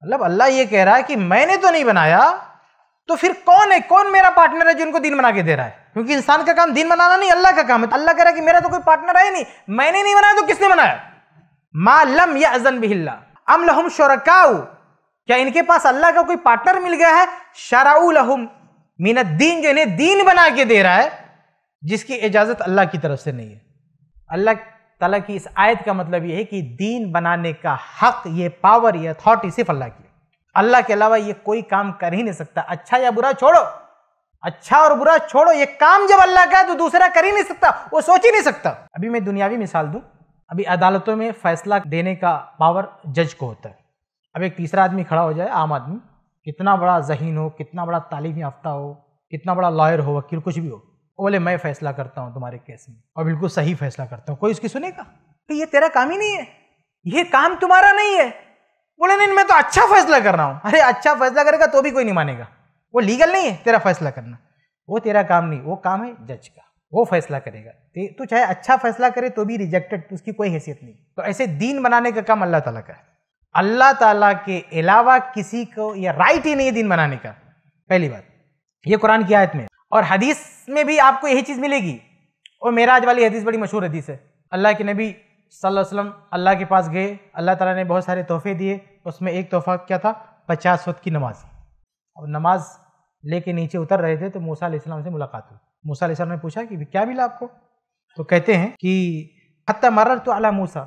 मतलब अल्लाह ये कह रहा है कि मैंने तो नहीं बनाया तो फिर कौन है कौन मेरा पार्टनर है जो इनको दीन बना के दे रहा है क्योंकि इंसान का काम दीन बनाना नहीं अल्लाह का काम है तो अल्लाह कह रहा है कि मेरा तो कोई पार्टनर है नहीं मैंने नहीं बनाया तो किसने बनाया मालम या अजन बिल्ला अम लहुम शरकाऊ क्या इनके पास अल्लाह का कोई पार्टनर मिल गया है शराउ लहुम दीन जो इन्हें दीन बना के दे रहा है जिसकी इजाज़त अल्लाह की तरफ से नहीं है अल्लाह तला की इस आयत का मतलब यह है कि दीन बनाने का हक ये पावर ये अथॉरिटी सिर्फ अल्लाह की अल्लाह के अलावा ये कोई काम कर ही नहीं सकता अच्छा या बुरा छोड़ो अच्छा और बुरा छोड़ो ये काम जब अल्लाह का है तो दूसरा कर ही नहीं सकता वो सोच ही नहीं सकता अभी मैं दुनियावी मिसाल दूं अभी अदालतों में फैसला देने का पावर जज को होता है अब एक तीसरा आदमी खड़ा हो जाए आम आदमी कितना बड़ा जहीन हो कितना बड़ा तालीम याफ्ता हो कितना बड़ा लॉयर हो वकील कुछ भी हो बोले मैं फैसला करता हूँ तुम्हारे केस में और बिल्कुल सही फैसला करता हूँ कोई उसकी सुनेगा तो ये तेरा काम ही नहीं है ये काम तुम्हारा नहीं है बोले नहीं मैं तो अच्छा फैसला कर रहा हूँ अरे अच्छा फैसला करेगा तो भी कोई नहीं मानेगा वो लीगल नहीं है तेरा फैसला करना वो तेरा काम नहीं वो काम है जज का वो फैसला करेगा तो चाहे अच्छा फैसला करे तो भी रिजेक्टेड उसकी कोई हैसियत नहीं तो ऐसे दीन बनाने का काम अल्लाह ताला का है अल्लाह ताला के अलावा किसी को यह राइट ही नहीं है दीन बनाने का पहली बात ये कुरान की आयत में और हदीस में भी आपको यही चीज़ मिलेगी और मेराज वाली हदीस बड़ी मशहूर हदीस है अल्लाह के नबी सल्लल्लाहु अलैहि वसल्लम अल्लाह के पास गए अल्लाह ताला ने बहुत सारे तोहफे दिए उसमें एक तोहफा क्या था पचास वक्त की नमाज और नमाज लेके नीचे उतर रहे थे तो मूसा इस्लाम से मुलाकात हुई मूसा सर ने पूछा कि क्या मिला आपको तो कहते हैं कि हत्या मर तो अला मूसा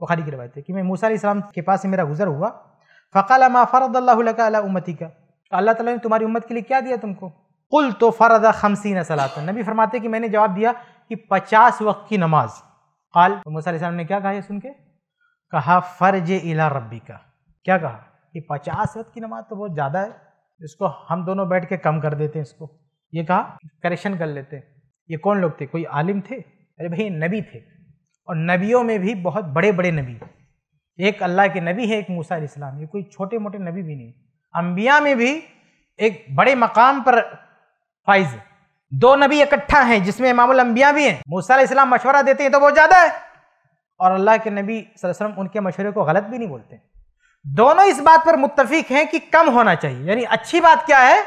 बुखारी की रवायत है कि मैं मूसा इस्लाम के पास से मेरा गुजर हुआ फ़काल मा फ़रद अल्लाह उम्मती का अल्लाह ताला ने तुम्हारी उम्मत के लिए क्या दिया तुमको कुल तो फ़रद खमसी न सलात नबी फरमाते कि मैंने जवाब दिया कि पचास वक्त की नमाज कल तो मूसा ने क्या कहा यह सुन के कहा फ़र्ज इला रबी का क्या कहा कि पचास वक्त की नमाज तो बहुत ज़्यादा है इसको हम दोनों बैठ के कम कर देते हैं इसको ये कहा करेक्शन कर लेते ये कौन लोग थे कोई आलिम थे अरे भाई नबी थे और नबियों में भी बहुत बड़े बड़े नबी एक अल्लाह के नबी है एक मूसा इस्लाम ये कोई छोटे मोटे नबी भी नहीं अम्बिया में भी एक बड़े मकाम पर फाइज दो नबी इकट्ठा हैं जिसमें मामूल अम्बिया भी हैं मूसा इस्लाम मशवरा देते हैं तो बहुत ज़्यादा है और अल्लाह के नबी वसलम उनके मशवरे को गलत भी नहीं बोलते दोनों इस बात पर मुतफिक हैं कि कम होना चाहिए यानी अच्छी बात क्या है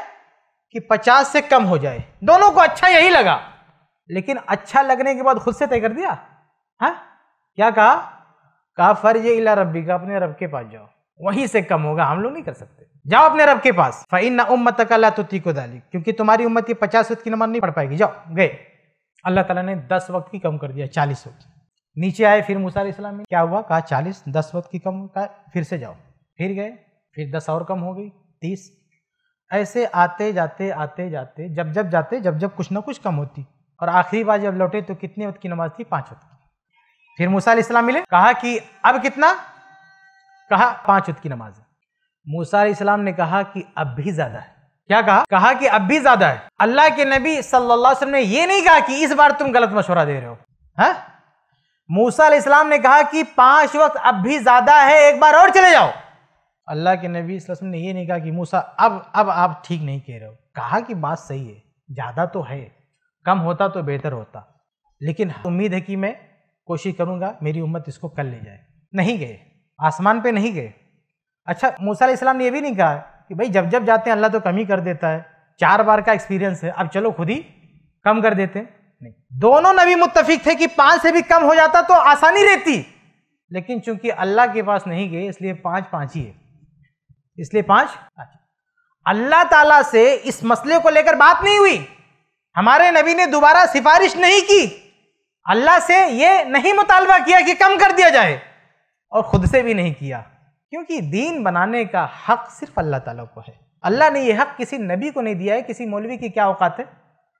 कि पचास से कम हो जाए दोनों को अच्छा यही लगा लेकिन अच्छा लगने के बाद खुद से तय कर दिया है हाँ? क्या कहा कहा फर्ज इला रबी का अपने रब के पास जाओ वहीं से कम होगा हम लोग नहीं कर सकते जाओ अपने रब के पास फ़ैन उम्मत अल्लाह तो तीको दाली क्योंकि तुम्हारी उम्मत ये पचास वक्त की नमाज नहीं पढ़ पाएगी जाओ गए अल्लाह ताला ने दस वक्त की कम कर दिया चालीस वक्त नीचे आए फिर मूसा इस्लाम में क्या हुआ कहा चालीस दस वक्त की कम का फिर से जाओ फिर गए फिर दस और कम हो गई तीस ऐसे आते जाते आते जाते जब जब जाते जब जब कुछ ना कुछ कम होती और आखिरी बार जब लौटे तो कितने वक्त की नमाज थी पांच वक्त की फिर मूसा इस्लाम मिले कहा कि अब कितना कहा पांच वक्त की नमाज मूसा इस्लाम ने कहा कि अब भी ज्यादा है क्या कहा कहा कि अब भी ज्यादा है अल्लाह के नबी सल्लल्लाहु अलैहि वसल्लम ने यह नहीं कहा कि इस बार तुम गलत मशवरा दे रहे हो है हाँ? मूसा इस्लाम ने कहा कि पांच वक्त अब भी ज्यादा है एक बार और चले जाओ अल्लाह के नबी वसल्लम ने ये नहीं कहा कि मूसा अब अब आप ठीक नहीं कह रहे हो कहा कि बात सही है ज़्यादा तो है कम होता तो बेहतर होता लेकिन उम्मीद है कि मैं कोशिश करूँगा मेरी उम्मत इसको कर ले जाए नहीं गए आसमान पे नहीं गए अच्छा मूसा इस्लाम ने यह भी नहीं कहा कि भाई जब जब जाते हैं अल्लाह तो कम ही कर देता है चार बार का एक्सपीरियंस है अब चलो खुद ही कम कर देते हैं नहीं दोनों नबी मुतफिक थे कि पाँच से भी कम हो जाता तो आसानी रहती लेकिन चूंकि अल्लाह के पास नहीं गए इसलिए पाँच पाँच ही है इसलिए पांच अच्छा अल्लाह ताला से इस मसले को लेकर बात नहीं हुई हमारे नबी ने दोबारा सिफारिश नहीं की अल्लाह से ये नहीं मुतालबा किया कि कम कर दिया जाए और खुद से भी नहीं किया क्योंकि दीन बनाने का हक सिर्फ अल्लाह ताला को है अल्लाह ने यह हक किसी नबी को नहीं दिया है किसी मौलवी की क्या औकात है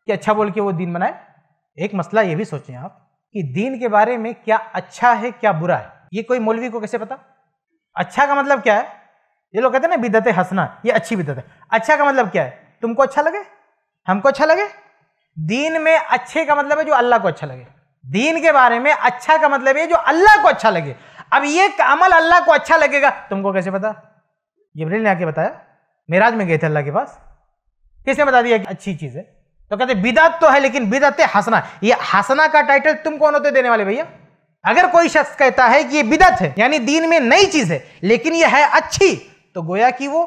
कि अच्छा बोल के वो दीन बनाए एक मसला ये भी सोचें आप कि दीन के बारे में क्या अच्छा है क्या बुरा है ये कोई मौलवी को कैसे पता अच्छा का मतलब क्या है ये लोग कहते हैं ना बिदत हंसना ये अच्छी बिदत है अच्छा का मतलब क्या है तुमको अच्छा लगे हमको अच्छा लगे दीन में अच्छे का मतलब है जो अल्लाह को अच्छा लगे दीन के बारे में अच्छा का मतलब है जो अल्लाह को अच्छा लगे अब ये अमल अल्लाह को अच्छा लगेगा तुमको कैसे पता जबरी ने आके बताया मेराज में गए थे अल्लाह के पास किसने बता दिया कि अच्छी चीज़ है तो कहते बिदत तो है लेकिन है हंसना ये हंसना का टाइटल तुम कौन होते देने वाले भैया अगर कोई शख्स कहता है कि ये बिदत है यानी दीन में नई चीज़ है लेकिन यह है अच्छी तो गोया कि वो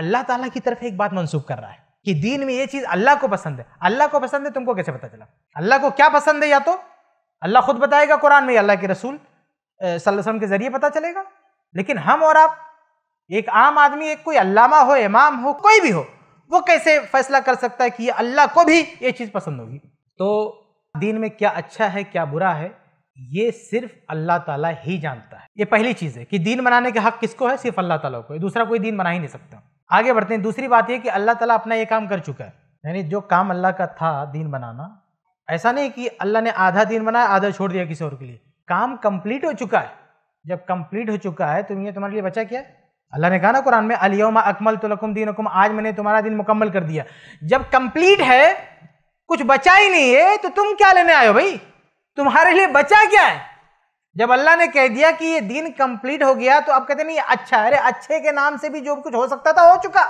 अल्लाह ताला की तरफ एक बात मनसूख कर रहा है कि दीन में ये चीज अल्लाह को पसंद है अल्लाह को पसंद है तुमको कैसे पता चला अल्लाह को क्या पसंद है या तो अल्लाह खुद बताएगा कुरान में अल्लाह के रसूल सल्लम के जरिए पता चलेगा लेकिन हम और आप एक आम आदमी एक कोई अल्लामा हो इमाम हो कोई भी हो वो कैसे फैसला कर सकता है कि अल्लाह को भी ये चीज़ पसंद होगी तो दीन में क्या अच्छा है क्या बुरा है ये सिर्फ अल्लाह ताला ही जानता है ये पहली चीज़ है कि दीन बनाने का हक किसको है सिर्फ अल्लाह ताला को दूसरा कोई दीन बना ही नहीं सकता आगे बढ़ते हैं दूसरी बात यह कि अल्लाह ताला अपना ये काम कर चुका है यानी जो काम अल्लाह का था दीन बनाना ऐसा नहीं कि अल्लाह ने आधा दीन बनाया आधा छोड़ दिया किसी और के लिए काम कंप्लीट हो चुका है जब कंप्लीट हो चुका है तो ये तुम्हारे लिए बचा क्या है अल्लाह ने कहा ना कुरान में अलियोमा अकमल तुलकुम दीन आज मैंने तुम्हारा दिन मुकम्मल कर दिया जब कंप्लीट है कुछ बचा ही नहीं है तो तुम क्या लेने आए हो भाई तुम्हारे लिए बचा क्या है जब अल्लाह ने कह दिया कि ये दिन कंप्लीट हो गया तो अब कहते नहीं अच्छा अरे अच्छे के नाम से भी जो कुछ हो सकता था हो चुका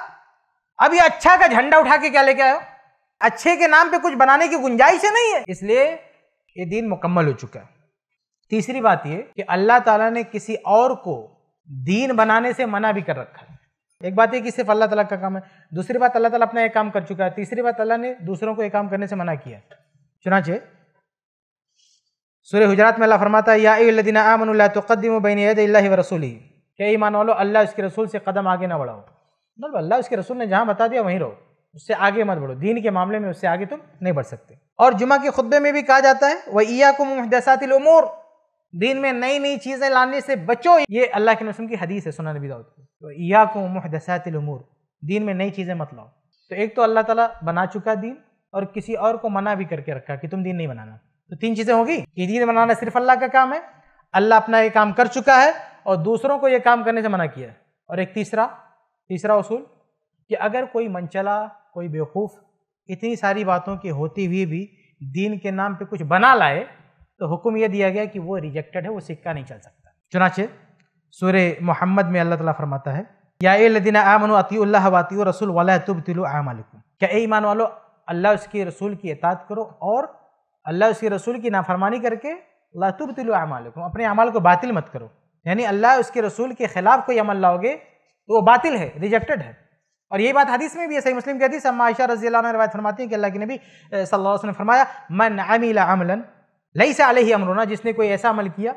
अब ये अच्छा का झंडा उठा के क्या लेके आयो अच्छे के नाम पे कुछ बनाने की गुंजाइश है नहीं है इसलिए ये दिन मुकम्मल हो चुका है तीसरी बात ये कि अल्लाह ताला ने किसी और को दीन बनाने से मना भी कर रखा है एक बात ये कि सिर्फ अल्लाह ताला का काम है दूसरी बात अल्लाह ताला अपना एक काम कर चुका है तीसरी बात अल्लाह ने दूसरों को एक काम करने से मना किया चुनाचे सूर्य हजरात में अल्लाह फरमाता है यादीन आमन तकदम बैन व रसूल ही क्या ईमान वालो अल्लाह उसके रसूल से कदम आगे ना बढ़ाओ मतलब अल्लाह उसके रसूल ने जहाँ बता दिया वहीं रहो उससे आगे मत बढ़ो दीन के मामले में उससे आगे तुम नहीं बढ़ सकते और जुमा के खुतबे में भी कहा जाता है वह ईया को उमूर दीन में नई नई चीज़ें लाने से बचो ये अल्लाह के नसम की हदीस है सुना नबी दाऊद की तो ईया को उमूर दीन में नई चीज़ें मत लाओ तो एक तो अल्लाह ताला बना चुका दीन और किसी और को मना भी करके रखा कि तुम दीन नहीं बनाना तो तीन चीज़ें होगी ईदीन मनाना सिर्फ अल्लाह का काम है अल्लाह अपना ये काम कर चुका है और दूसरों को ये काम करने से मना किया है और एक तीसरा तीसरा उसूल कि अगर कोई मनचला कोई बेवकूफ़ इतनी सारी बातों की होती हुई भी दीन के नाम पे कुछ बना लाए तो हुक्म यह दिया गया कि वो रिजेक्टेड है वो सिक्का नहीं चल सकता चुनाचे सूर मोहम्मद में अल्लाह ताला फरमाता है या लदीन आमन अतील्ला वाती रसूल वाला तुब तिलो आम क्या ईमान वालो अल्लाह उसके रसूल की एतात करो और अल्लाह उसके रसूल की नाफरमानी करके लातुबतुलमालकुम अपने अमाल को बातिल मत करो यानी अल्लाह उसके रसूल के खिलाफ कोई अमल लाओगे तो वो बातिल है रिजेक्टेड है और ये बात हदीस में भी है सही मुस्लिम की हदीस अम्मा आयशा रजी अल्लाह रवायत फरमाती है कि अल्लाह के नबी सल्लल्लाहु अलैहि वसल्लम ने फरमाया मन अमिल अमलन लई से अलही अमरुना जिसने कोई ऐसा अमल किया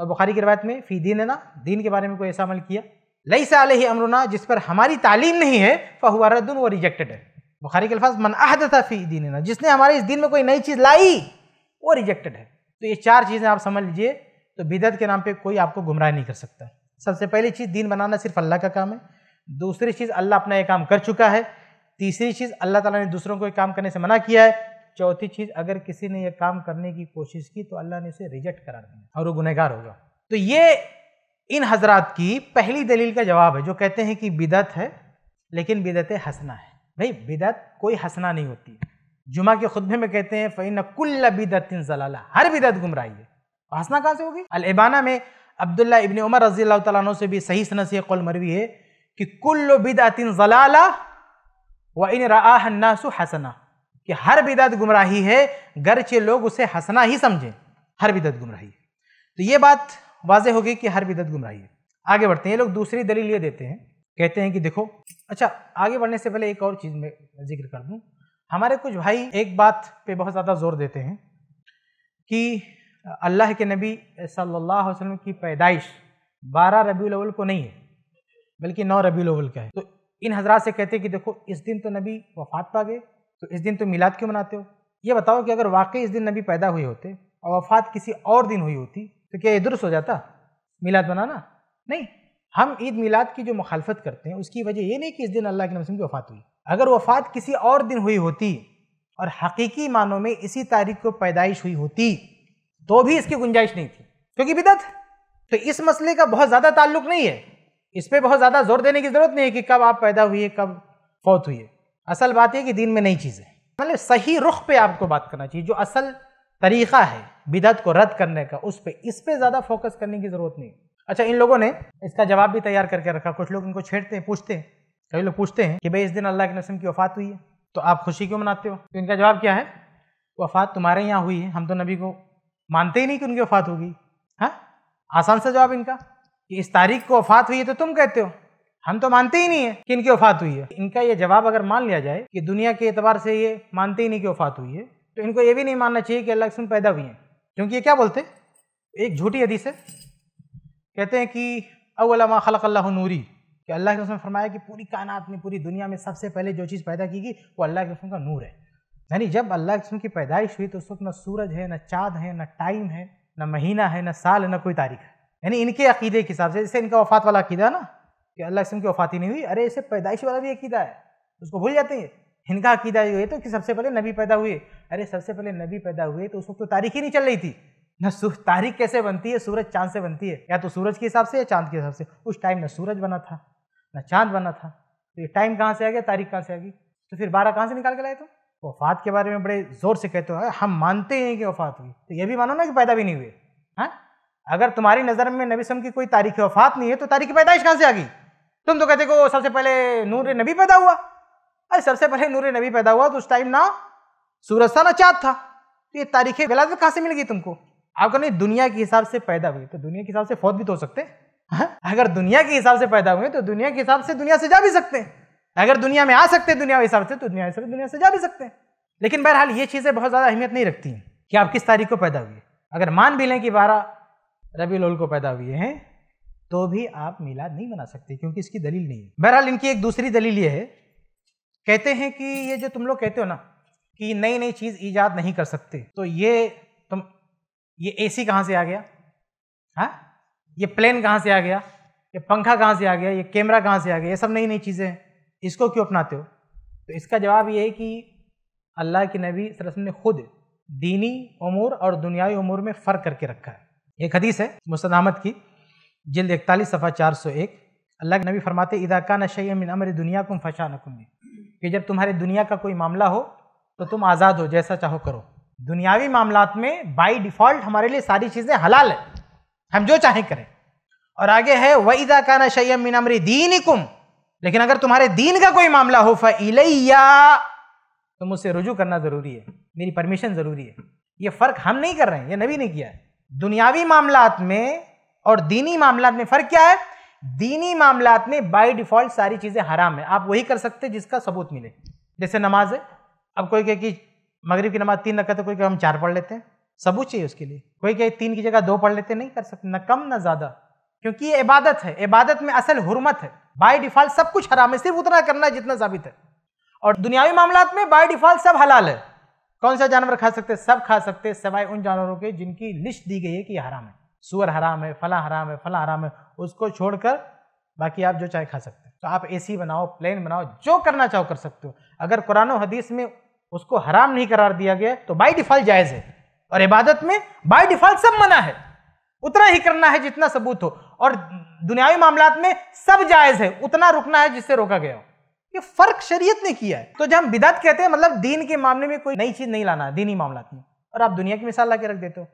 और बुखारी की रवायत में फ़ी दीन ना दीन के बारे में कोई ऐसा अमल किया लई से अलही अमरुना जिस पर हमारी तालीम नहीं है फ़हुआ रद्दन व रिजेक्टेड है बुखारी के अल्फाज मन था फी दीन जिसने हमारे इस दिन में कोई नई चीज़ लाई वो रिजेक्टेड है तो ये चार चीज़ें आप समझ लीजिए तो बिदत के नाम पर कोई आपको गुमराह नहीं कर सकता सबसे पहली चीज़ दीन बनाना सिर्फ अल्लाह का काम है दूसरी चीज़ अल्लाह अपना यह काम कर चुका है तीसरी चीज़ अल्लाह ताला ने दूसरों को ये काम करने से मना किया है चौथी चीज़ अगर किसी ने यह काम करने की कोशिश की तो अल्लाह ने उसे रिजेक्ट करा दिया और वो गुनहगार होगा तो ये इन हजरात की पहली दलील का जवाब है जो कहते हैं कि बिदत है लेकिन बिदत हसना है भाई बिदत कोई हंसना नहीं होती जुमा के खुतबे में कहते हैं फ़ैन कुल्ल बिदत जलाला हर बिदत गुमराही है हंसना कहाँ से होगी अलबाना में अब्दुल्ला इबन उमर रजी तु से भी सही सनत से कौल मरवी है कि कुल्ल बिदत जलाला व इन राहन्नासु हसना कि हर बिदत गुमराही है गरचे लोग उसे हंसना ही समझें हर बिदत गुमराही है तो ये बात वाजह होगी कि हर बिदत गुमराही है आगे बढ़ते हैं ये लोग दूसरी दलील ये देते हैं कहते हैं कि देखो अच्छा आगे बढ़ने से पहले एक और चीज़ में जिक्र कर दूँ हमारे कुछ भाई एक बात पे बहुत ज़्यादा जोर देते हैं कि अल्लाह के नबी सल्लल्लाहु अलैहि वसल्लम की पैदाइश बारह रबी अवल को नहीं है बल्कि नौ रबी अवल का है तो इन हजरात से कहते हैं कि देखो इस दिन तो नबी वफात पा गए तो इस दिन तो मिलाद क्यों मनाते हो ये बताओ कि अगर वाकई इस दिन नबी पैदा हुए होते और वफात किसी और दिन हुई होती तो क्या ये दुरुस्त हो जाता मिलाद बनाना नहीं हम ईद मिलाद की जो मुखालफत करते हैं उसकी वजह ये नहीं कि इस दिन अल्लाह के नबी की वफ़ात हुई अगर वफ़ात किसी और दिन हुई होती और हकीकी मानों में इसी तारीख को पैदाइश हुई होती तो भी इसकी गुंजाइश नहीं थी क्योंकि बिदत तो इस मसले का बहुत ज़्यादा ताल्लुक नहीं है इस पर बहुत ज़्यादा जोर देने की ज़रूरत नहीं है कि कब आप पैदा हुई कब फौत हुई असल बात यह कि दिन में नई चीज़ें मतलब सही रुख पे आपको बात करना चाहिए जो असल तरीक़ा है बिदत को रद्द करने का उस पर इस पर ज़्यादा फोकस करने की ज़रूरत नहीं अच्छा इन लोगों ने इसका जवाब भी तैयार करके रखा कुछ लोग इनको छेड़ते हैं पूछते हैं कई लोग पूछते हैं कि भाई इस दिन अल्लाह के नसम की वफ़ात हुई है तो आप खुशी क्यों मनाते हो तो इनका जवाब क्या है वफ़ात तुम्हारे यहाँ हुई है हम तो नबी को मानते ही नहीं कि उनकी वफ़ात होगी हाँ आसान सा जवाब इनका कि इस तारीख को वफ़ात हुई है तो तुम कहते हो हम तो मानते ही नहीं है कि इनकी वफ़ात हुई है इनका ये जवाब अगर मान लिया जाए कि दुनिया के एतबार से ये मानते ही नहीं कि वफ़ात हुई है तो इनको ये भी नहीं मानना चाहिए कि अल्लाह पैदा हुई हैं क्योंकि ये क्या बोलते एक झूठी हदीस है कहते हैं कि अवलमा खलक अल्लाह नूरी कि अल्लाह के उसमें फरमाया कि पूरी कायनात ने पूरी दुनिया में सबसे पहले जो चीज़ पैदा की गई वो अल्लाह के उसमें का नूर है यानी जब अल्लाह के उसमें की पैदाइश हुई तो उस वक्त ना सूरज है ना चाँद है ना टाइम है ना महीना है ना साल है ना कोई तारीख है यानी इनके अकीदे के हिसाब से जैसे इनका वफात वाला अकीदा ना कि अल्लाह की ही नहीं हुई अरे इसे पैदाइश वाला भी अकीदा है उसको भूल जाते हैं इनका अकीदा ये तो कि सबसे पहले नबी पैदा हुए अरे सबसे पहले नबी पैदा हुए तो उस वक्त तो तारीख ही नहीं चल रही थी ना तारीख कैसे बनती है सूरज चांद से बनती है या तो सूरज के हिसाब से या चांद के हिसाब से उस टाइम ना सूरज बना था ना चांद बना था तो ये टाइम कहाँ से आ गया तारीख कहाँ से आ गई तो फिर बारह कहाँ से निकाल के लाए तुम तो? वफात के बारे में बड़े जोर से कहते हो हम मानते हैं कि वफात हुई तो ये भी मानो ना कि पैदा भी नहीं हुए हाँ अगर तुम्हारी नज़र में नबी सम की कोई तारीख वफात नहीं है तो तारीख पैदाइश कहाँ से आ गई तुम तो कहते हो सबसे पहले नूर नबी पैदा हुआ अरे सबसे पहले नूर नबी पैदा हुआ तो उस टाइम ना सूरज था ना चाँद था तो ये तारीख विलादत कहाँ से मिल गई तुमको आप कहना दुनिया के हिसाब से पैदा हुए तो दुनिया के हिसाब से फौत भी तो हो सकते हैं हाँ? अगर दुनिया के हिसाब से पैदा हुए तो दुनिया के हिसाब से दुनिया से जा भी सकते हैं अगर दुनिया में आ सकते हैं दुनिया के हिसाब से तो दुनिया से दुनिया से जा भी सकते हैं लेकिन बहरहाल ये चीज़ें बहुत ज़्यादा अहमियत नहीं रखती हैं कि आप किस तारीख को पैदा हुए अगर मान भी लें कि बारह रबी लोल को पैदा हुए हैं तो भी आप मिलाद नहीं मना सकते क्योंकि इसकी दलील नहीं है बहरहाल इनकी एक दूसरी दलील ये है कहते हैं कि ये जो तुम लोग कहते हो ना कि नई नई चीज़ ईजाद नहीं कर सकते तो ये तुम ये एसी कहाँ से आ गया हाँ ये प्लेन कहाँ से आ गया ये पंखा कहाँ से आ गया ये कैमरा कहाँ से आ गया ये सब नई नई चीज़ें हैं इसको क्यों अपनाते हो तो इसका जवाब ये है कि अल्लाह के नबी सरसम ने खुद दीनी अमूर और दुनियावी अमूर में फ़र्क करके रखा है एक हदीस है मुसद अहमद की जल्द इकतालीस सफ़ा चार सौ एक अल्लाह के नबी फरमाते इदाका नशै मिन अमर दुनिया को फशा नकुम कि जब तुम्हारी दुनिया का कोई मामला हो तो तुम आज़ाद हो जैसा चाहो करो दुनियावी मामला में बाई डिफॉल्ट हमारे लिए सारी चीज़ें हलाल है हम जो चाहे करें और आगे है वईदा का ना शैम अमरी दीन कुम लेकिन अगर तुम्हारे दीन का कोई मामला हो फ़ैया तो मुझसे रुजू करना ज़रूरी है मेरी परमिशन ज़रूरी है ये फ़र्क हम नहीं कर रहे हैं ये नबी ने किया है दुनियावी मामला में और दीनी मामला में फ़र्क क्या है दीनी मामला में बाई डिफ़ॉल्ट सारी चीज़ें हराम है आप वही कर सकते जिसका सबूत मिले जैसे नमाज है अब कोई कहे कि मगरिब की नमाज तीन रखा तो कोई हम चार पढ़ लेते हैं सबूत चाहिए उसके लिए कोई कहे तीन की जगह दो पढ़ लेते नहीं कर सकते न कम ना ज़्यादा क्योंकि ये इबादत है इबादत में असल हुरमत है बाय डिफ़ॉल्ट सब कुछ हराम है सिर्फ उतना करना है जितना साबित है और दुनियावी मामला में बाय डिफ़ॉल्ट सब हलाल है कौन सा जानवर खा सकते सब खा सकते सवाए उन जानवरों के जिनकी लिस्ट दी गई है कि हराम है सुअर हराम है फला हराम है फला हराम है उसको छोड़कर बाकी आप जो चाहे खा सकते हैं तो आप एसी बनाओ प्लेन बनाओ जो करना चाहो कर सकते हो अगर कुरान हदीस में उसको हराम नहीं करार दिया गया तो बाई डिफॉल्ट जायज है और इबादत में बाई डिफॉल्ट सब मना है उतना ही करना है जितना सबूत हो और दुनियावी मामला में सब जायज है उतना रुकना है जिससे रोका गया हो ये फर्क शरीयत ने किया है तो जब हम बिदात कहते हैं मतलब दीन के मामले में कोई नई चीज नहीं लाना है दीनी मामला में और आप दुनिया की मिसाल ला के रख देते हो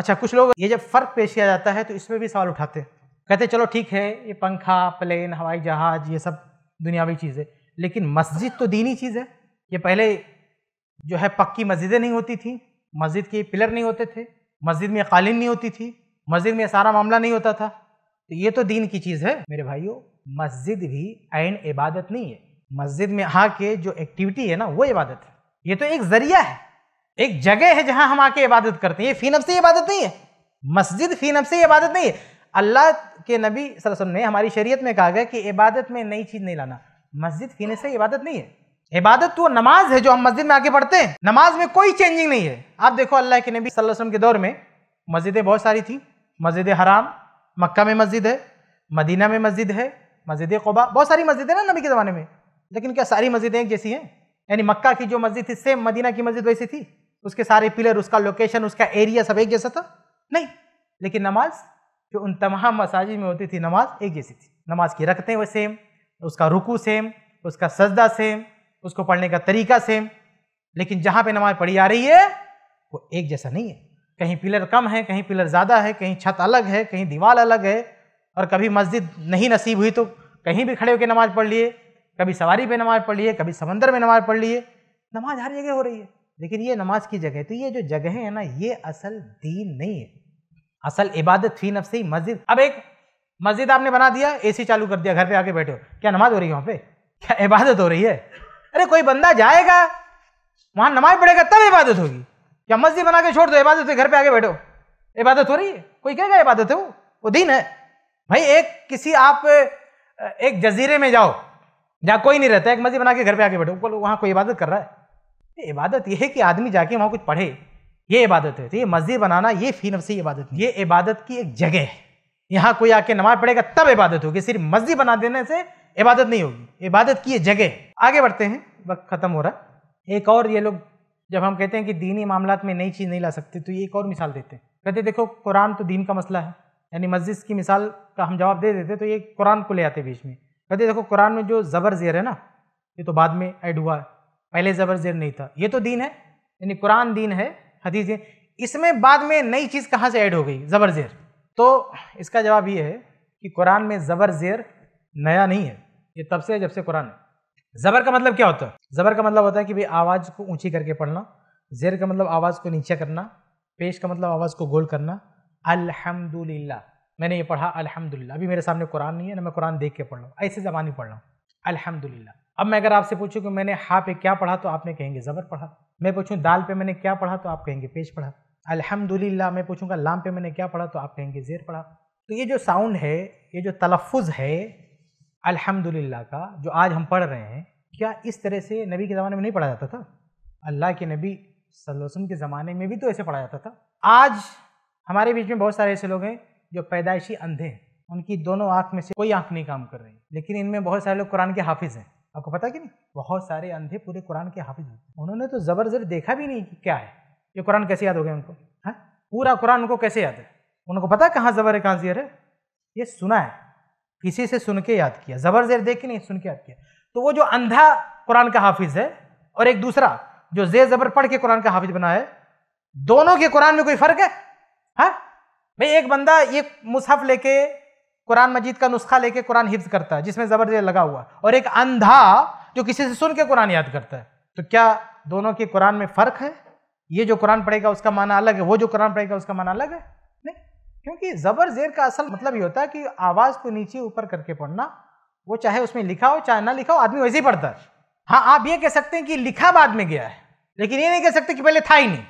अच्छा कुछ लोग ये जब फर्क पेश किया जाता है तो इसमें भी सवाल उठाते हैं कहते चलो ठीक है ये पंखा प्लेन हवाई जहाज ये सब दुनियावी चीज़ है लेकिन मस्जिद तो दीनी चीज़ है ये पहले जो है पक्की मस्जिदें नहीं होती थी मस्जिद के पिलर नहीं होते थे मस्जिद में कालीन नहीं होती थी मस्जिद में सारा मामला नहीं होता था तो ये तो दीन की चीज़ है मेरे भाइयों मस्जिद भी ऐन इबादत नहीं है मस्जिद में आके जो एक्टिविटी है ना वो इबादत है ये तो एक जरिया है एक जगह है जहां हम आके इबादत करते हैं ये फी से इबादत नहीं है मस्जिद फी नब से इबादत नहीं है अल्लाह के नबी वसल्लम ने हमारी शरीयत में कहा गया कि इबादत में नई चीज़ नहीं लाना मस्जिद फीने से इबादत नहीं है इबादत तो नमाज है जो हम मस्जिद में आके पढ़ते हैं नमाज में कोई चेंजिंग नहीं है आप देखो अल्लाह के नबी वसल्लम के दौर में मस्जिदें बहुत सारी थी मस्जिद हराम मक्का में मस्जिद है मदीना में मस्जिद है मस्जिद कोबा बहुत सारी मस्जिदें ना नबी के ज़माने में लेकिन क्या सारी मस्जिदें एक जैसी हैं यानी मक्का की जो मस्जिद थी सेम मदीना की मस्जिद वैसी थी उसके सारे पिलर उसका लोकेशन उसका एरिया सब एक जैसा था नहीं लेकिन नमाज जो उन तमाम मसाजिद में होती थी नमाज एक जैसी थी नमाज की रखते हैं वह सेम उसका रुकू सेम उसका सजदा सेम उसको पढ़ने का तरीका सेम लेकिन जहाँ पे नमाज पढ़ी आ रही है वो एक जैसा नहीं है कहीं पिलर कम है कहीं पिलर ज़्यादा है कहीं छत अलग है कहीं दीवार अलग है और कभी मस्जिद नहीं नसीब हुई तो कहीं भी खड़े होकर नमाज पढ़ लिए कभी सवारी पे नमाज पढ़ लिए कभी समंदर में नमाज पढ़ लिए नमाज हर जगह हो रही है लेकिन ये नमाज की जगह तो ये जो जगह है ना ये असल दीन नहीं है असल इबादत थी नफ से मस्जिद अब एक मस्जिद आपने बना दिया एसी चालू कर दिया घर पे आके बैठे हो क्या नमाज हो रही है वहाँ पे क्या इबादत हो रही है अरे कोई बंदा जाएगा वहां नमाज पढ़ेगा तब इबादत होगी या मस्जिद बना के छोड़ दो इबादत घर पे आके बैठो इबादत हो रही है कोई कहेगा इबादत है वो वो दीन है भाई एक किसी आप एक जजीरे में जाओ जहाँ कोई नहीं रहता एक मस्जिद बना के घर पे आके बैठो बोलो वहाँ कोई इबादत कर रहा है इबादत यह है कि आदमी जाके वहाँ कुछ पढ़े ये इबादत है तो ये मस्जिद बनाना ये फी नफसी इबादत ये इबादत की एक जगह है यहाँ कोई आके नमाज पढ़ेगा तब इबादत होगी सिर्फ मस्जिद बना देने से इबादत नहीं होगी इबादत की जगह है आगे बढ़ते हैं वक्त ख़त्म हो रहा है एक और ये लोग जब हम कहते हैं कि दीनी मामला में नई चीज़ नहीं ला सकते तो ये एक और मिसाल देते हैं कहते देखो कुरान तो दीन का मसला है यानी मस्जिद की मिसाल का हम जवाब दे देते तो ये कुरान को ले आते बीच में कहते देखो कुरान में जो ज़बर ज़ेर है ना ये तो बाद में ऐड हुआ है पहले ज़बर ज़ेर नहीं था ये तो दीन है यानी कुरान दीन है हदीस है इसमें बाद में नई चीज़ कहाँ से ऐड हो गई ज़बर ज़ेर तो इसका जवाब ये है कि कुरान में ज़बर ज़ेर नया नहीं है ये तब से जब से कुरान है ज़बर का मतलब क्या होता है ज़बर का मतलब होता है कि भाई आवाज़ को ऊंची करके पढ़ना जेर का मतलब आवाज़ को नीचे करना पेश का मतलब आवाज़ को गोल करना अल्हम्दुलिल्लाह मैंने ये पढ़ा अल्हम्दुलिल्लाह अभी मेरे सामने कुरान नहीं है ना मैं कुरान देख के पढ़ रहा हूँ ऐसे ज़बानी पढ़ रहा हूँ अल्हम्दुलिल्लाह अब मैं अगर आपसे पूछूँ कि मैंने हा पे क्या पढ़ा तो आपने कहेंगे ज़बर पढ़ा मैं पूछूँ दाल पे मैंने क्या पढ़ा तो आप कहेंगे पेश पढ़ा अल्हम्दुलिल्लाह मैं पूछूंगा लाम पे मैंने क्या पढ़ा तो आप कहेंगे जेर पढ़ा तो ये जो साउंड है ये जो तलफ़ है अल्हम्दुलिल्लाह का जो आज हम पढ़ रहे हैं क्या इस तरह से नबी के ज़माने में नहीं पढ़ा जाता था अल्लाह के नबी वसल्लम के ज़माने में भी तो ऐसे पढ़ा जाता था आज हमारे बीच में बहुत सारे ऐसे लोग हैं जो पैदाइशी अंधे हैं उनकी दोनों आँख में से कोई आँख नहीं काम कर रही लेकिन इनमें बहुत सारे लोग कुरान के हाफिज हैं आपको पता कि नहीं बहुत सारे अंधे पूरे कुरान के हाफिज हैं उन्होंने तो ज़बरदस्त देखा भी नहीं कि क्या है ये कुरान कैसे याद हो गया उनको है हाँ? पूरा कुरान उनको कैसे याद है उनको पता है कहाँ ज़बर है कहाँ जियर है ये सुना है किसी से सुन के याद किया जबर जेर देख के नहीं सुन के याद किया तो वो जो अंधा कुरान का हाफिज है और एक दूसरा जो जेर जबर पढ़ के कुरान का हाफिज बना है दोनों के कुरान में कोई फर्क है हा? भाई एक बंदा ये मुसहफ लेके कुरान मजीद का नुस्खा लेके कुरान हिफ्ज करता है जिसमें जबर जेर लगा हुआ और एक अंधा जो किसी से सुन के कुरान याद करता है तो क्या दोनों के कुरान में फर्क है ये जो कुरान पढ़ेगा उसका माना अलग है वो जो कुरान पढ़ेगा उसका माना अलग है क्योंकि ज़बर ज़ेर का असल मतलब ये होता है कि आवाज़ को नीचे ऊपर करके पढ़ना वो चाहे उसमें लिखा हो चाहे ना लिखा हो आदमी वैसे ही पढ़ता है हाँ आप ये कह सकते हैं कि लिखा बाद में गया है लेकिन ये नहीं कह सकते कि पहले था ही नहीं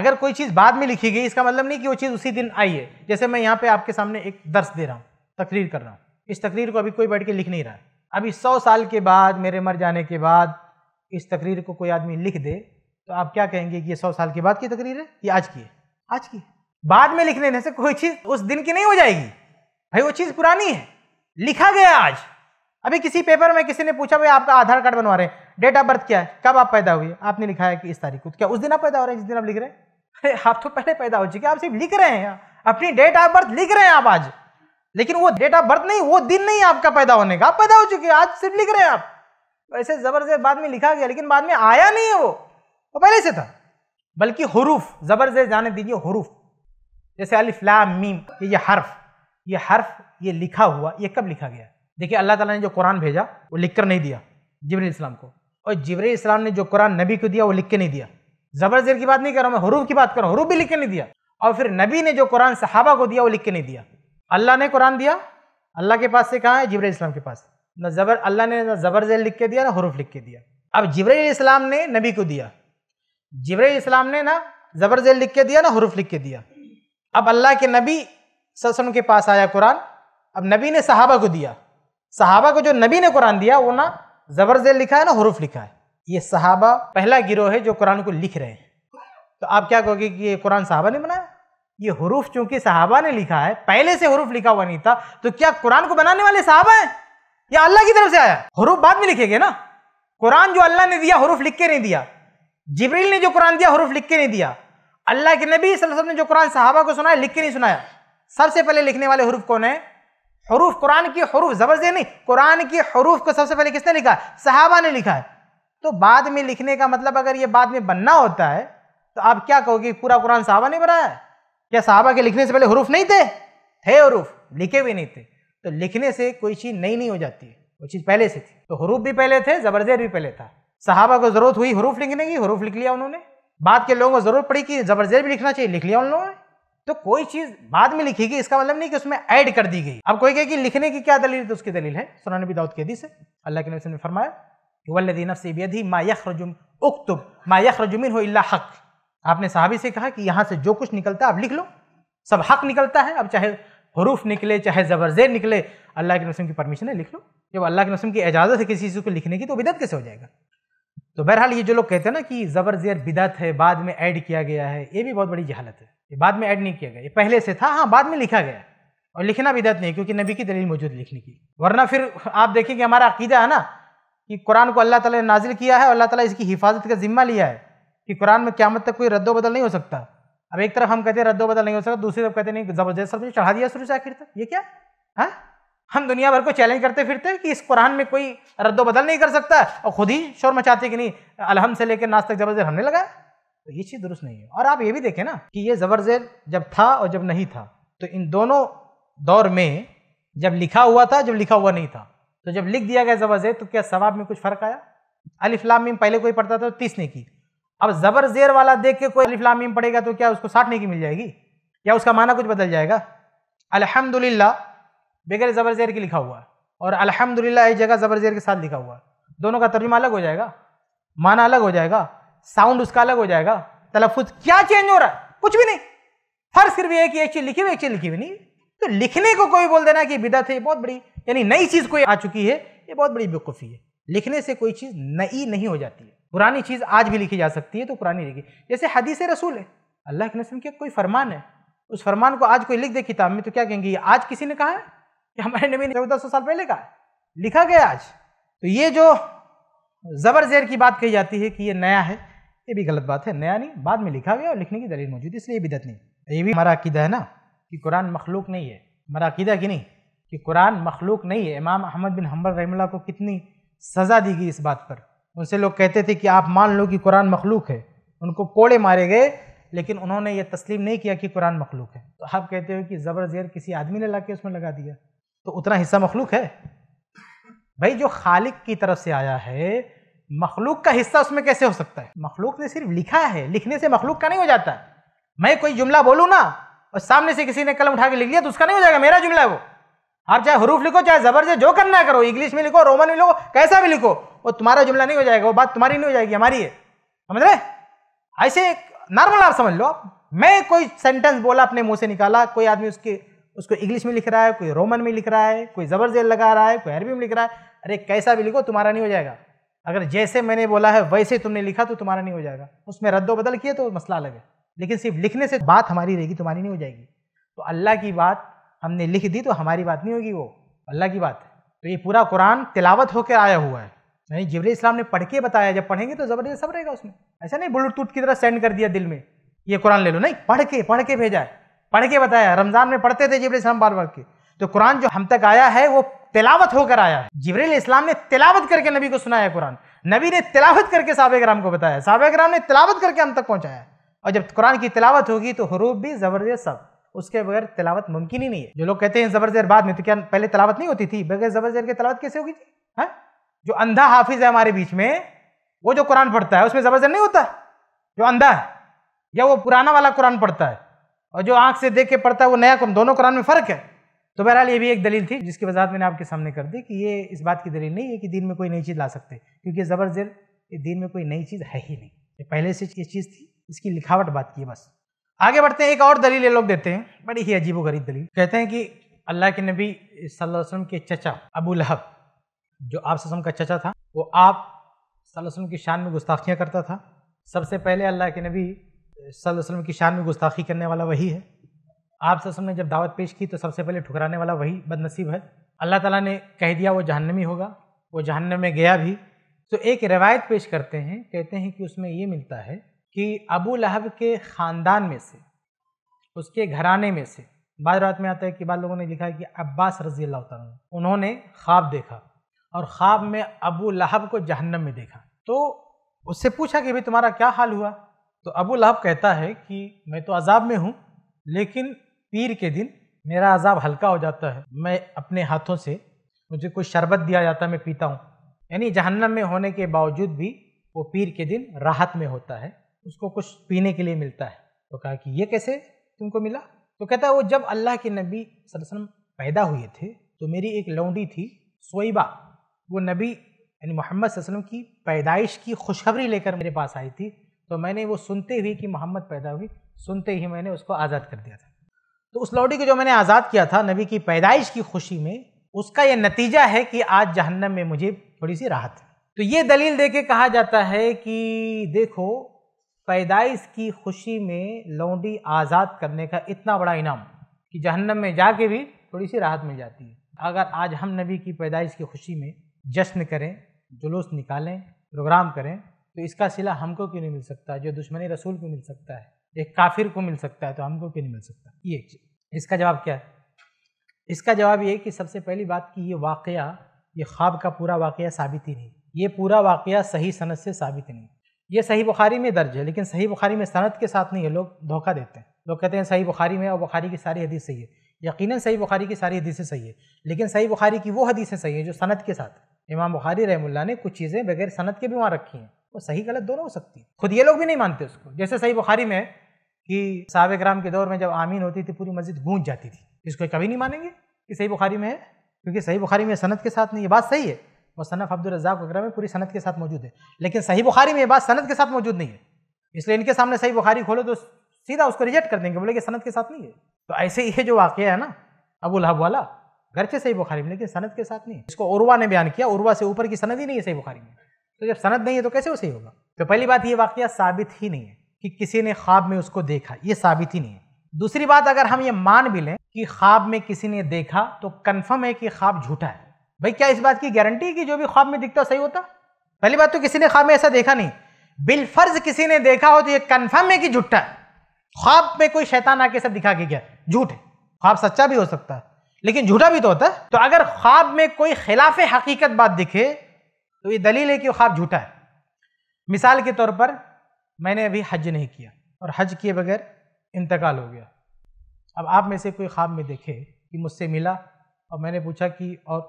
अगर कोई चीज़ बाद में लिखी गई इसका मतलब नहीं कि वो चीज़ उसी दिन आई है जैसे मैं यहाँ पे आपके सामने एक दर्श दे रहा हूँ तकरीर कर रहा हूँ इस तकरीर को अभी कोई बैठ के लिख नहीं रहा है अभी सौ साल के बाद मेरे मर जाने के बाद इस तकरीर को कोई आदमी लिख दे तो आप क्या कहेंगे कि ये सौ साल के बाद की तकरीर है कि आज की है आज की है बाद में लिख लेने से कोई चीज उस दिन की नहीं हो जाएगी भाई वो चीज पुरानी है लिखा गया आज अभी किसी पेपर में किसी ने पूछा भाई आपका आधार कार्ड बनवा रहे हैं डेट ऑफ बर्थ क्या है कब आप पैदा हुए आपने लिखा है कि इस तारीख को क्या उस दिन आप पैदा हो रहे हैं जिस दिन आप लिख रहे हैं अरे आप तो पहले पैदा हो चुके आप सिर्फ लिख रहे हैं अपनी डेट ऑफ बर्थ लिख रहे हैं आप आज लेकिन वो डेट ऑफ बर्थ नहीं वो दिन नहीं आपका पैदा होने का आप पैदा हो चुके आज सिर्फ लिख रहे हैं आप वैसे जबरदस्त बाद में लिखा गया लेकिन बाद में आया नहीं है वो वो पहले से था बल्कि हरूफ जबरदस्त जाने दीजिए हरूफ जैसे अलिफ्लाम मीम ये, ये हर्फ ये हर्फ ये लिखा हुआ ये कब लिखा गया देखिए अल्लाह ताला ने जो कुरान भेजा वो लिख कर नहीं दिया जबरी इस्लाम को और जबरी इस्लाम ने जो कुरान नबी को दिया वो लिख के नहीं दिया जेर की बात नहीं कर रहा मैं हरूफ की बात कर रहा हूँ हरूफ भी लिख के नहीं दिया और फिर नबी ने जो कुरान सहाबा को दिया वो लिख के नहीं दिया अल्लाह ने कुरान दिया अल्लाह के पास से कहाँ है जबरी इस्लाम के पास ना ज़बर अल्लाह ने ना ज़बर जेर लिख के दिया ना हरूफ लिख के दिया अब जबरी इस्लाम ने नबी को दिया जबरी इस्लाम ने ना ज़बर जेल लिख के दिया ना हरूफ लिख के दिया अब अल्लाह के नबी ससन के पास आया कुरान अब नबी ने सहाबा को दिया सहाबा को जो नबी ने कुरान दिया वो ना जबर जेल लिखा है ना हरूफ लिखा है ये सहाबा पहला गिरोह है जो कुरान को लिख रहे हैं तो आप क्या कहोगे कि ये कुरान साहबा ने बनाया ये हरूफ चूंकि साहबा ने लिखा है पहले से हरूफ लिखा हुआ नहीं था तो क्या कुरान को बनाने वाले साहबा हैं या अल्लाह की तरफ से आया हरूफ बाद में लिखेंगे ना कुरान जो अल्लाह ने दिया हरूफ लिख के नहीं दिया जिब्रील ने जो कुरान दिया हरूफ लिख के नहीं दिया अल्लाह के नबी वसल्लम ने जो कुरान साहबा को सुनाया लिख के नहीं सुनाया सबसे पहले लिखने वाले हरूफ कौन है हरूफ कुरान की हरूफ जबरदस्ती नहीं कुरान की हरूफ को सबसे पहले किसने लिखा साहबा ने लिखा है तो बाद में लिखने का मतलब अगर ये बाद में बनना होता है तो आप क्या कहोगे पूरा कुरान साहबा ने बनाया क्या साहबा के लिखने से पहले हरूफ नहीं थे थे हरूफ लिखे हुए नहीं थे तो लिखने से कोई चीज़ नई नहीं हो जाती है वो चीज़ पहले से थी तो हरूफ भी पहले थे जबरदेर भी पहले था साहबा को जरूरत हुई हरूफ लिखने की हरूफ लिख लिया उन्होंने बाद के लोगों को जरूर पड़ी कि जबरदस्त भी लिखना चाहिए लिख लिया उन लोगों ने तो कोई चीज बाद में लिखी गई इसका मतलब नहीं कि उसमें ऐड कर दी गई अब कोई कहे कि लिखने की क्या दलील तो उसकी दलील है सुना नबी दाऊद कैदी से अल्लाह के नबी ने फरमाया वल्लदी नफ्सी बेदी मा यखरजुम उक्तुब मा यखरजुमिन हो इल्ला हक आपने साहबी से कहा कि यहाँ से जो कुछ निकलता है अब लिख लो सब हक निकलता है अब चाहे हरूफ निकले चाहे जबरजेर निकले अल्लाह के नसम की परमिशन है लिख लो जब अल्लाह के नसम की इजाज़त है किसी चीज़ को लिखने की तो बिदत कैसे हो जाएगा तो बहरहाल ये जो लोग कहते हैं ना कि ज़बर ज़ेर बिदत है बाद में ऐड किया गया है ये भी बहुत बड़ी जहालत है ये बाद में ऐड नहीं किया गया ये पहले से था हाँ बाद में लिखा गया और लिखना बिदत नहीं क्योंकि नबी की दलील मौजूद लिखने की वरना फिर आप देखेंगे हमारा अकीदा है ना कि कुरान को अल्लाह ताला ने नाजिल किया है और अल्लाह ताला इसकी हिफाजत का जिम्मा लिया है कि कुरान में क्यामत तक कोई रद्दो बदल नहीं हो सकता अब एक तरफ हम कहते हैं रद्दो बदल नहीं हो सकता दूसरी तरफ कहते नहीं ज़बरदस्त सब चढ़ा दिया शुरू से आखिर तक ये क्या है हाँ? हम दुनिया भर को चैलेंज करते फिरते हैं कि इस कुरान में कोई रद्द बदल नहीं कर सकता और खुद ही शोर मचाते कि नहीं अलहम से लेकर नाश तक जबरदस्त हमने लगाया तो ये चीज़ दुरुस्त नहीं है और आप ये भी देखें ना कि ये जबरजेर जब था और जब नहीं था तो इन दोनों दौर में जब लिखा हुआ था जब लिखा हुआ नहीं था तो जब लिख दिया गया जबरजेर तो क्या सवाब में कुछ फ़र्क आया अलिफ्लाम मीम पहले कोई पढ़ता था तो तीस ने की अब ज़बर जेर वाला देख के कोई अलिफ्लाम मीम पढ़ेगा तो क्या उसको साठ ने की मिल जाएगी या उसका माना कुछ बदल जाएगा अलहमदुल्ला बगैर ज़बर ज़ेर के लिखा हुआ है और अल्हम्दुलिल्लाह एक जगह ज़बर ज़ेर के साथ लिखा हुआ है दोनों का तर्जुमा अलग हो जाएगा माना अलग हो जाएगा साउंड उसका अलग हो जाएगा तलफुज क्या चेंज हो रहा है कुछ भी नहीं फर्क सिर्फ एक है कि एक चीज़ लिखी हुई एक चीज़ लिखी हुई नहीं तो लिखने को कोई बोल देना कि बिदत है बहुत बड़ी यानी नई चीज़ कोई आ चुकी है ये बहुत बड़ी बेवकूफ़ी है लिखने से कोई चीज़ नई नहीं हो जाती है पुरानी चीज़ आज भी लिखी जा सकती है तो पुरानी लिखी जैसे हदीस रसूल है अल्लाह के नसम के कोई फरमान है उस फरमान को आज कोई लिख दे किताब में तो क्या कहेंगे आज किसी ने कहा है ये हमारे नबी चौदह सौ साल पहले का लिखा गया आज तो ये जो ज़बर जेर की बात कही जाती है कि ये नया है ये भी गलत बात है नया नहीं बाद में लिखा गया और लिखने की दलील मौजूद इसलिए बिदत नहीं ये भी हमारा अकीदा है ना कि कुरान मखलूक नहीं है हमारा अकीदा की नहीं कि कुरान मखलूक नहीं है इमाम अहमद बिन हम्बल रहमल्ला को कितनी सज़ा दी गई इस बात पर उनसे लोग कहते थे कि आप मान लो कि कुरान मखलूक है उनको कोड़े मारे गए लेकिन उन्होंने ये तस्लीम नहीं किया कि कुरान मखलूक है तो आप कहते हो कि ज़बर जेर किसी आदमी ने ला के उसमें लगा दिया तो उतना हिस्सा मखलूक है भाई जो खालिक की तरफ से आया है मखलूक का हिस्सा उसमें कैसे हो सकता है मखलूक ने सिर्फ लिखा है लिखने से मखलूक का नहीं हो जाता मैं कोई जुमला बोलूँ ना और सामने से किसी ने कलम उठा के लिख लिया तो उसका नहीं हो जाएगा मेरा जुमला है वो आप चाहे हरूफ लिखो चाहे जबर से जो करना करो इंग्लिश में लिखो रोमन में लिखो कैसा भी लिखो वो तुम्हारा जुमला नहीं हो जाएगा वो बात तुम्हारी नहीं हो जाएगी हमारी है समझ रहे ऐसे नॉर्मल आप समझ लो आप मैं कोई सेंटेंस बोला अपने मुंह से निकाला कोई आदमी उसकी उसको इंग्लिश में लिख रहा है कोई रोमन में लिख रहा है कोई ज़बर जेल लगा रहा है कोई अरबी में लिख रहा है अरे कैसा भी लिखो तुम्हारा नहीं हो जाएगा अगर जैसे मैंने बोला है वैसे तुमने लिखा तो तुम्हारा नहीं हो जाएगा उसमें रद्दो बदल किए तो मसला अलग है लेकिन सिर्फ लिखने से बात हमारी रहेगी तुम्हारी नहीं हो जाएगी तो अल्लाह की बात हमने लिख दी तो हमारी बात नहीं होगी वो अल्लाह की बात है तो ये पूरा कुरान तिलावत होकर आया हुआ है यानी जबरी इस्लाम ने पढ़ के बताया जब पढ़ेंगे तो ज़बरदस्त सब रहेगा उसमें ऐसा नहीं ब्लूटूथ की तरह सेंड कर दिया दिल में ये कुरान ले लो नहीं पढ़ के पढ़ के भेजा है पढ़ के बताया रमज़ान में पढ़ते थे जिबरी इस्लाम बार बार के तो कुरान जो हम तक आया है वो तिलावत होकर आया है जिबरी इस्लाम ने तिलावत करके नबी को सुनाया कुरान नबी ने तिलावत करके साबे कराम को बताया साबे कराम ने तिलावत करके हम तक पहुँचाया और जब कुरान की तिलावत होगी तो हरूफ भी ज़बरदस्त सब उसके बगैर तिलावत मुमकिन ही नहीं है जो लोग कहते हैं जबरदस्त बाद में तो क्या पहले तिलावत नहीं होती थी बगैर ज़बर जेर की तिलावत कैसे होगी थी है हाँ? जो अंधा हाफिज़ है हमारे बीच में वो जो कुरान पढ़ता है उसमें जबरदस्त नहीं होता जो अंधा है या वो पुराना वाला कुरान पढ़ता है और जो आंख से देख के पढ़ता है वो नया कुरान दोनों कुरान में फ़र्क है तो बहरहाल ये भी एक दलील थी जिसकी वजह मैंने आपके सामने कर दी कि ये इस बात की दलील नहीं है कि दीन में कोई नई चीज़ ला सकते क्योंकि ज़बर ज़बरजर दीन में कोई नई चीज़ है ही नहीं ये पहले से ये चीज़ थी इसकी लिखावट बात की बस आगे बढ़ते हैं एक और दलील ये लोग देते हैं बड़ी ही अजीब गरीब दलील कहते हैं कि अल्लाह के नबी वसल्लम के चचा अबू लहब जो आप ससम का चचा था वो आप वसल्लम की शान में गुस्ताखियाँ करता था सबसे पहले अल्लाह के नबी वसल्लम की शान में गुस्ताखी करने वाला वही है आप वसलम ने जब दावत पेश की तो सबसे पहले ठुकराने वाला वही बदनसीब है अल्लाह ताला ने कह दिया वो जहन्नमी होगा वो जहन्नम में गया भी तो एक रिवायत पेश करते हैं कहते हैं कि उसमें ये मिलता है कि अबू लहब के ख़ानदान में से उसके घराने में से बाद रात में आता है कि बाद लोगों ने लिखा है कि अब्बास रजी अल्लाह उन्होंने ख्वाब देखा और ख्वाब में अबू लहब को जहन्नम में देखा तो उससे पूछा कि भाई तुम्हारा क्या हाल हुआ तो अबू लाभ कहता है कि मैं तो अजाब में हूँ लेकिन पीर के दिन मेरा अजाब हल्का हो जाता है मैं अपने हाथों से मुझे कोई शरबत दिया जाता है मैं पीता हूँ यानी जहन्नम में होने के बावजूद भी वो पीर के दिन राहत में होता है उसको कुछ पीने के लिए मिलता है तो कहा कि ये कैसे तुमको मिला तो कहता है वो जब अल्लाह के नबी वसल्लम पैदा हुए थे तो मेरी एक लौंडी थी सोईबा वो नबी यानी मोहम्मद वसल्लम की पैदाइश की खुशखबरी लेकर मेरे पास आई थी तो मैंने वो सुनते हुए कि मोहम्मद पैदा हुई सुनते ही मैंने उसको आज़ाद कर दिया था तो उस लौटी को जो मैंने आज़ाद किया था नबी की पैदाइश की खुशी में उसका यह नतीजा है कि आज जहन्नम में मुझे थोड़ी सी राहत है तो ये दलील दे के कहा जाता है कि देखो पैदाइश की खुशी में लौंडी आज़ाद करने का इतना बड़ा इनाम कि जहन्नम में जाके भी थोड़ी सी राहत मिल जाती है अगर आज हम नबी की पैदाइश की खुशी में जश्न करें जुलूस निकालें प्रोग्राम करें तो इसका सिला हमको क्यों नहीं मिल सकता जो दुश्मनी रसूल को मिल सकता है एक काफिर को मिल सकता है तो हमको क्यों नहीं मिल सकता ये एक चीज़ इसका जवाब क्या है इसका जवाब ये कि सबसे पहली बात कि ये वाक़ ये ख्वाब का पूरा वाक़ साबित ही नहीं ये पूरा वाक़ सही सनत से साबित नहीं ये सही बुखारी में दर्ज है लेकिन सही बुखारी में सनत के साथ नहीं है लोग धोखा देते हैं लोग कहते हैं सही बुखारी में और बुखारी की सारी हदीस सही है यकीनन सही बुखारी की सारी हदीसें सही है लेकिन सही बुखारी की वो हदीसें सही हैं जो सनत के साथ इमाम बुखारी रहमुल्ला ने कुछ चीज़ें बगैर सनत के भी वहाँ रखी हैं वो सही गलत दोनों हो सकती है खुद ये लोग भी नहीं मानते उसको जैसे सही बुखारी में कि साहब ग्राम के दौर में जब आमीन होती थी पूरी मस्जिद गूंज जाती थी इसको कभी नहीं मानेंगे कि सही बुखारी में है क्योंकि सही बुखारी में सनत के साथ नहीं ये बात सही है वो सनफ अब्दुलरजाक वगैरह में पूरी सनत के साथ मौजूद है लेकिन सही बुखारी में ये बात सनत के साथ मौजूद नहीं है इसलिए इनके सामने सही बुखारी खोलो तो सीधा उसको रिजेक्ट कर देंगे बोले कि सनत के साथ नहीं है तो ऐसे ही जो वाक्य है ना अबुल हब वाला घर से सही बुखारी में लेकिन सनत के साथ नहीं इसको उर्वा ने बयान किया उर्वा से ऊपर की सनत ही नहीं है सही बुखारी में तो जब सनद नहीं है तो कैसे उसे होगा तो पहली बात ये वाक्य साबित ही नहीं है कि किसी ने ख्वाब में उसको देखा ये साबित ही नहीं है दूसरी बात अगर हम ये मान भी लें कि ख्वाब में किसी ने देखा तो कन्फर्म है कि ख्वाब झूठा है भाई क्या इस बात की गारंटी है कि जो भी ख्वाब में दिखता सही होता पहली बात तो किसी ने ख्वाब में ऐसा देखा नहीं बिलफर्ज किसी ने देखा हो तो ये कन्फर्म है कि झूठा है ख्वाब में कोई शैतान आके सब दिखा के क्या झूठ है ख्वाब सच्चा भी हो सकता है लेकिन झूठा भी तो होता है तो अगर ख्वाब में कोई खिलाफ हकीकत बात दिखे तो ये दलील है कि ख्वाब झूठा है मिसाल के तौर पर मैंने अभी हज नहीं किया और हज किए बगैर इंतकाल हो गया अब आप में से कोई ख्वाब में देखे कि मुझसे मिला और मैंने पूछा कि और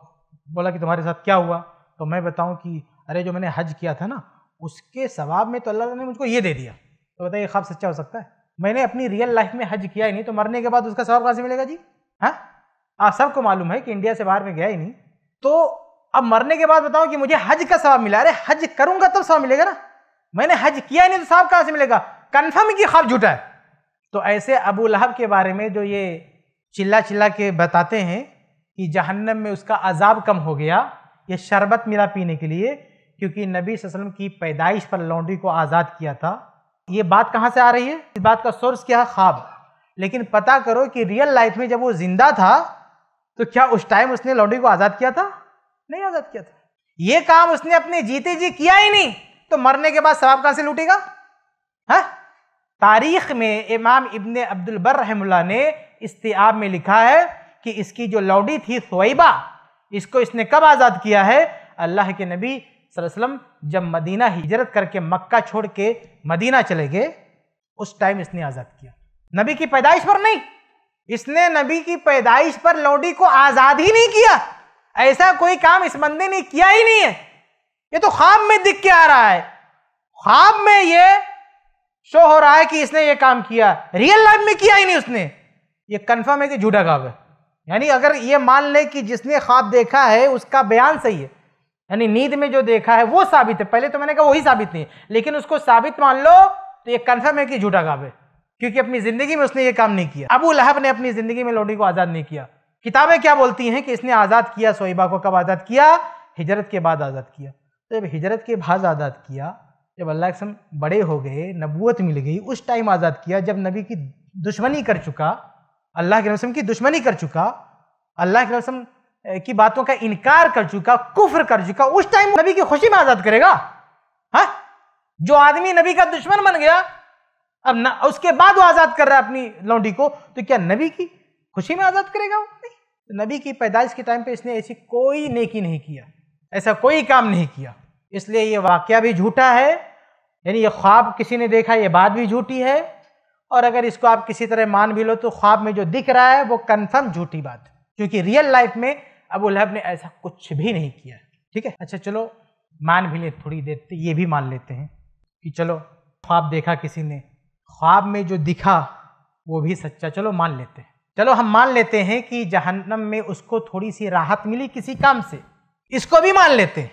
बोला कि तुम्हारे साथ क्या हुआ तो मैं बताऊं कि अरे जो मैंने हज किया था ना उसके सवाब में तो अल्लाह ने मुझको ये दे दिया तो बताइए ख्वाब सच्चा हो सकता है मैंने अपनी रियल लाइफ में हज किया ही नहीं तो मरने के बाद उसका सवाब कहाँ से मिलेगा जी हाँ आप सबको मालूम है कि इंडिया से बाहर में गया ही नहीं तो अब मरने के बाद बताओ कि मुझे हज का सवाब मिला अरे हज करूंगा तब सवाब मिलेगा ना मैंने हज किया ही नहीं तो सवाब कहां से मिलेगा कन्फर्म की ख्वाब झूठा है तो ऐसे अबू लहब के बारे में जो ये चिल्ला चिल्ला के बताते हैं कि जहन्नम में उसका अजाब कम हो गया ये शरबत मिला पीने के लिए क्योंकि नबी वसल्लम की पैदाइश पर लौंडी को आज़ाद किया था ये बात कहाँ से आ रही है इस बात का सोर्स क्या है ख्वाब लेकिन पता करो कि रियल लाइफ में जब वो जिंदा था तो क्या उस टाइम उसने लौंडी को आज़ाद किया था नहीं आजाद किया था ये काम उसने अपने जीते जी किया ही नहीं तो मरने के बाद सवाब कहां से लूटेगा हा? तारीख में इमाम इबन अब्दुल बर रहमुल्ला ने इस्तेआब में लिखा है कि इसकी जो लौडी थी सोईबा इसको इसने कब आज़ाद किया है अल्लाह के नबी वसल्लम जब मदीना हिजरत करके मक्का छोड़ के मदीना चले गए उस टाइम इसने आज़ाद किया नबी की पैदाइश पर नहीं इसने नबी की पैदाइश पर लौडी को आज़ाद ही नहीं किया ऐसा कोई काम इस बंदे ने किया ही नहीं है ये तो ख्वाब में दिख के आ रहा है ख्वाब में ये शो हो रहा है कि इसने ये काम किया रियल लाइफ में किया ही नहीं उसने ये कंफर्म है कि झूठा ख्वाब है यानी अगर ये मान ले कि जिसने ख्वाब देखा है उसका बयान सही है यानी नींद में जो देखा है वो साबित है पहले तो मैंने कहा वही साबित नहीं लेकिन उसको साबित मान लो तो ये कंफर्म है कि झूठा ख्वाब है क्योंकि अपनी जिंदगी में उसने ये काम नहीं किया अबू लहब ने अपनी जिंदगी में लोडी को आज़ाद नहीं किया किताबें क्या बोलती हैं कि इसने आज़ाद किया सोइबा को कब आज़ाद किया हिजरत के बाद आज़ाद किया तो जब हिजरत के बाद आज़ाद किया जब अल्लाह के बड़े हो गए नबूत मिल गई उस टाइम आज़ाद किया जब नबी की दुश्मनी कर चुका अल्लाह के रसम की दुश्मनी कर चुका अल्लाह के रसम की बातों का इनकार कर चुका कुफर कर चुका उस टाइम नबी की खुशी में आज़ाद करेगा हाँ जो आदमी नबी का दुश्मन बन गया अब न उसके बाद वो आज़ाद कर रहा है अपनी लौंडी को तो क्या नबी की खुशी में आज़ाद करेगा वो नबी की पैदाइश के टाइम पे इसने ऐसी कोई नेकी नहीं किया ऐसा कोई काम नहीं किया इसलिए ये वाक्य भी झूठा है यानी ये ख्वाब किसी ने देखा ये बात भी झूठी है और अगर इसको आप किसी तरह मान भी लो तो ख्वाब में जो दिख रहा है वो कन्फर्म झूठी बात क्योंकि रियल लाइफ में अबू लहब ने ऐसा कुछ भी नहीं किया ठीक है अच्छा चलो मान भी ले थोड़ी देर तो ये भी मान लेते हैं कि चलो ख्वाब देखा किसी ने ख्वाब में जो दिखा वो भी सच्चा चलो मान लेते हैं चलो हम मान लेते हैं कि जहन्नम में उसको थोड़ी सी राहत मिली किसी काम से इसको भी मान लेते हैं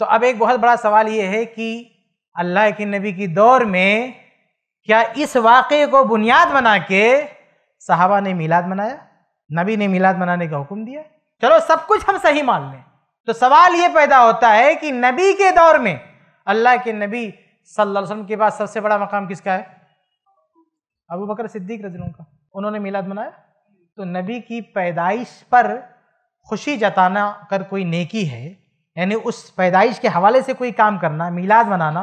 तो अब एक बहुत बड़ा सवाल ये है कि अल्लाह के नबी की दौर में क्या इस वाक़े को बुनियाद बना के सहाबा ने मिलाद मनाया नबी ने मिलाद मनाने का हुक्म दिया चलो सब कुछ हम सही मान लें तो सवाल ये पैदा होता है कि नबी के दौर में अल्लाह के नबी सल्लल्लाहु अलैहि वसल्लम के पास सबसे बड़ा मकाम किसका है अबू बकर सिद्दीक रजलों का उन्होंने मिलाद मनाया तो नबी की पैदाइश पर खुशी जताना अगर कोई नेकी है यानी उस पैदाइश के हवाले से कोई काम करना मीलाद मनाना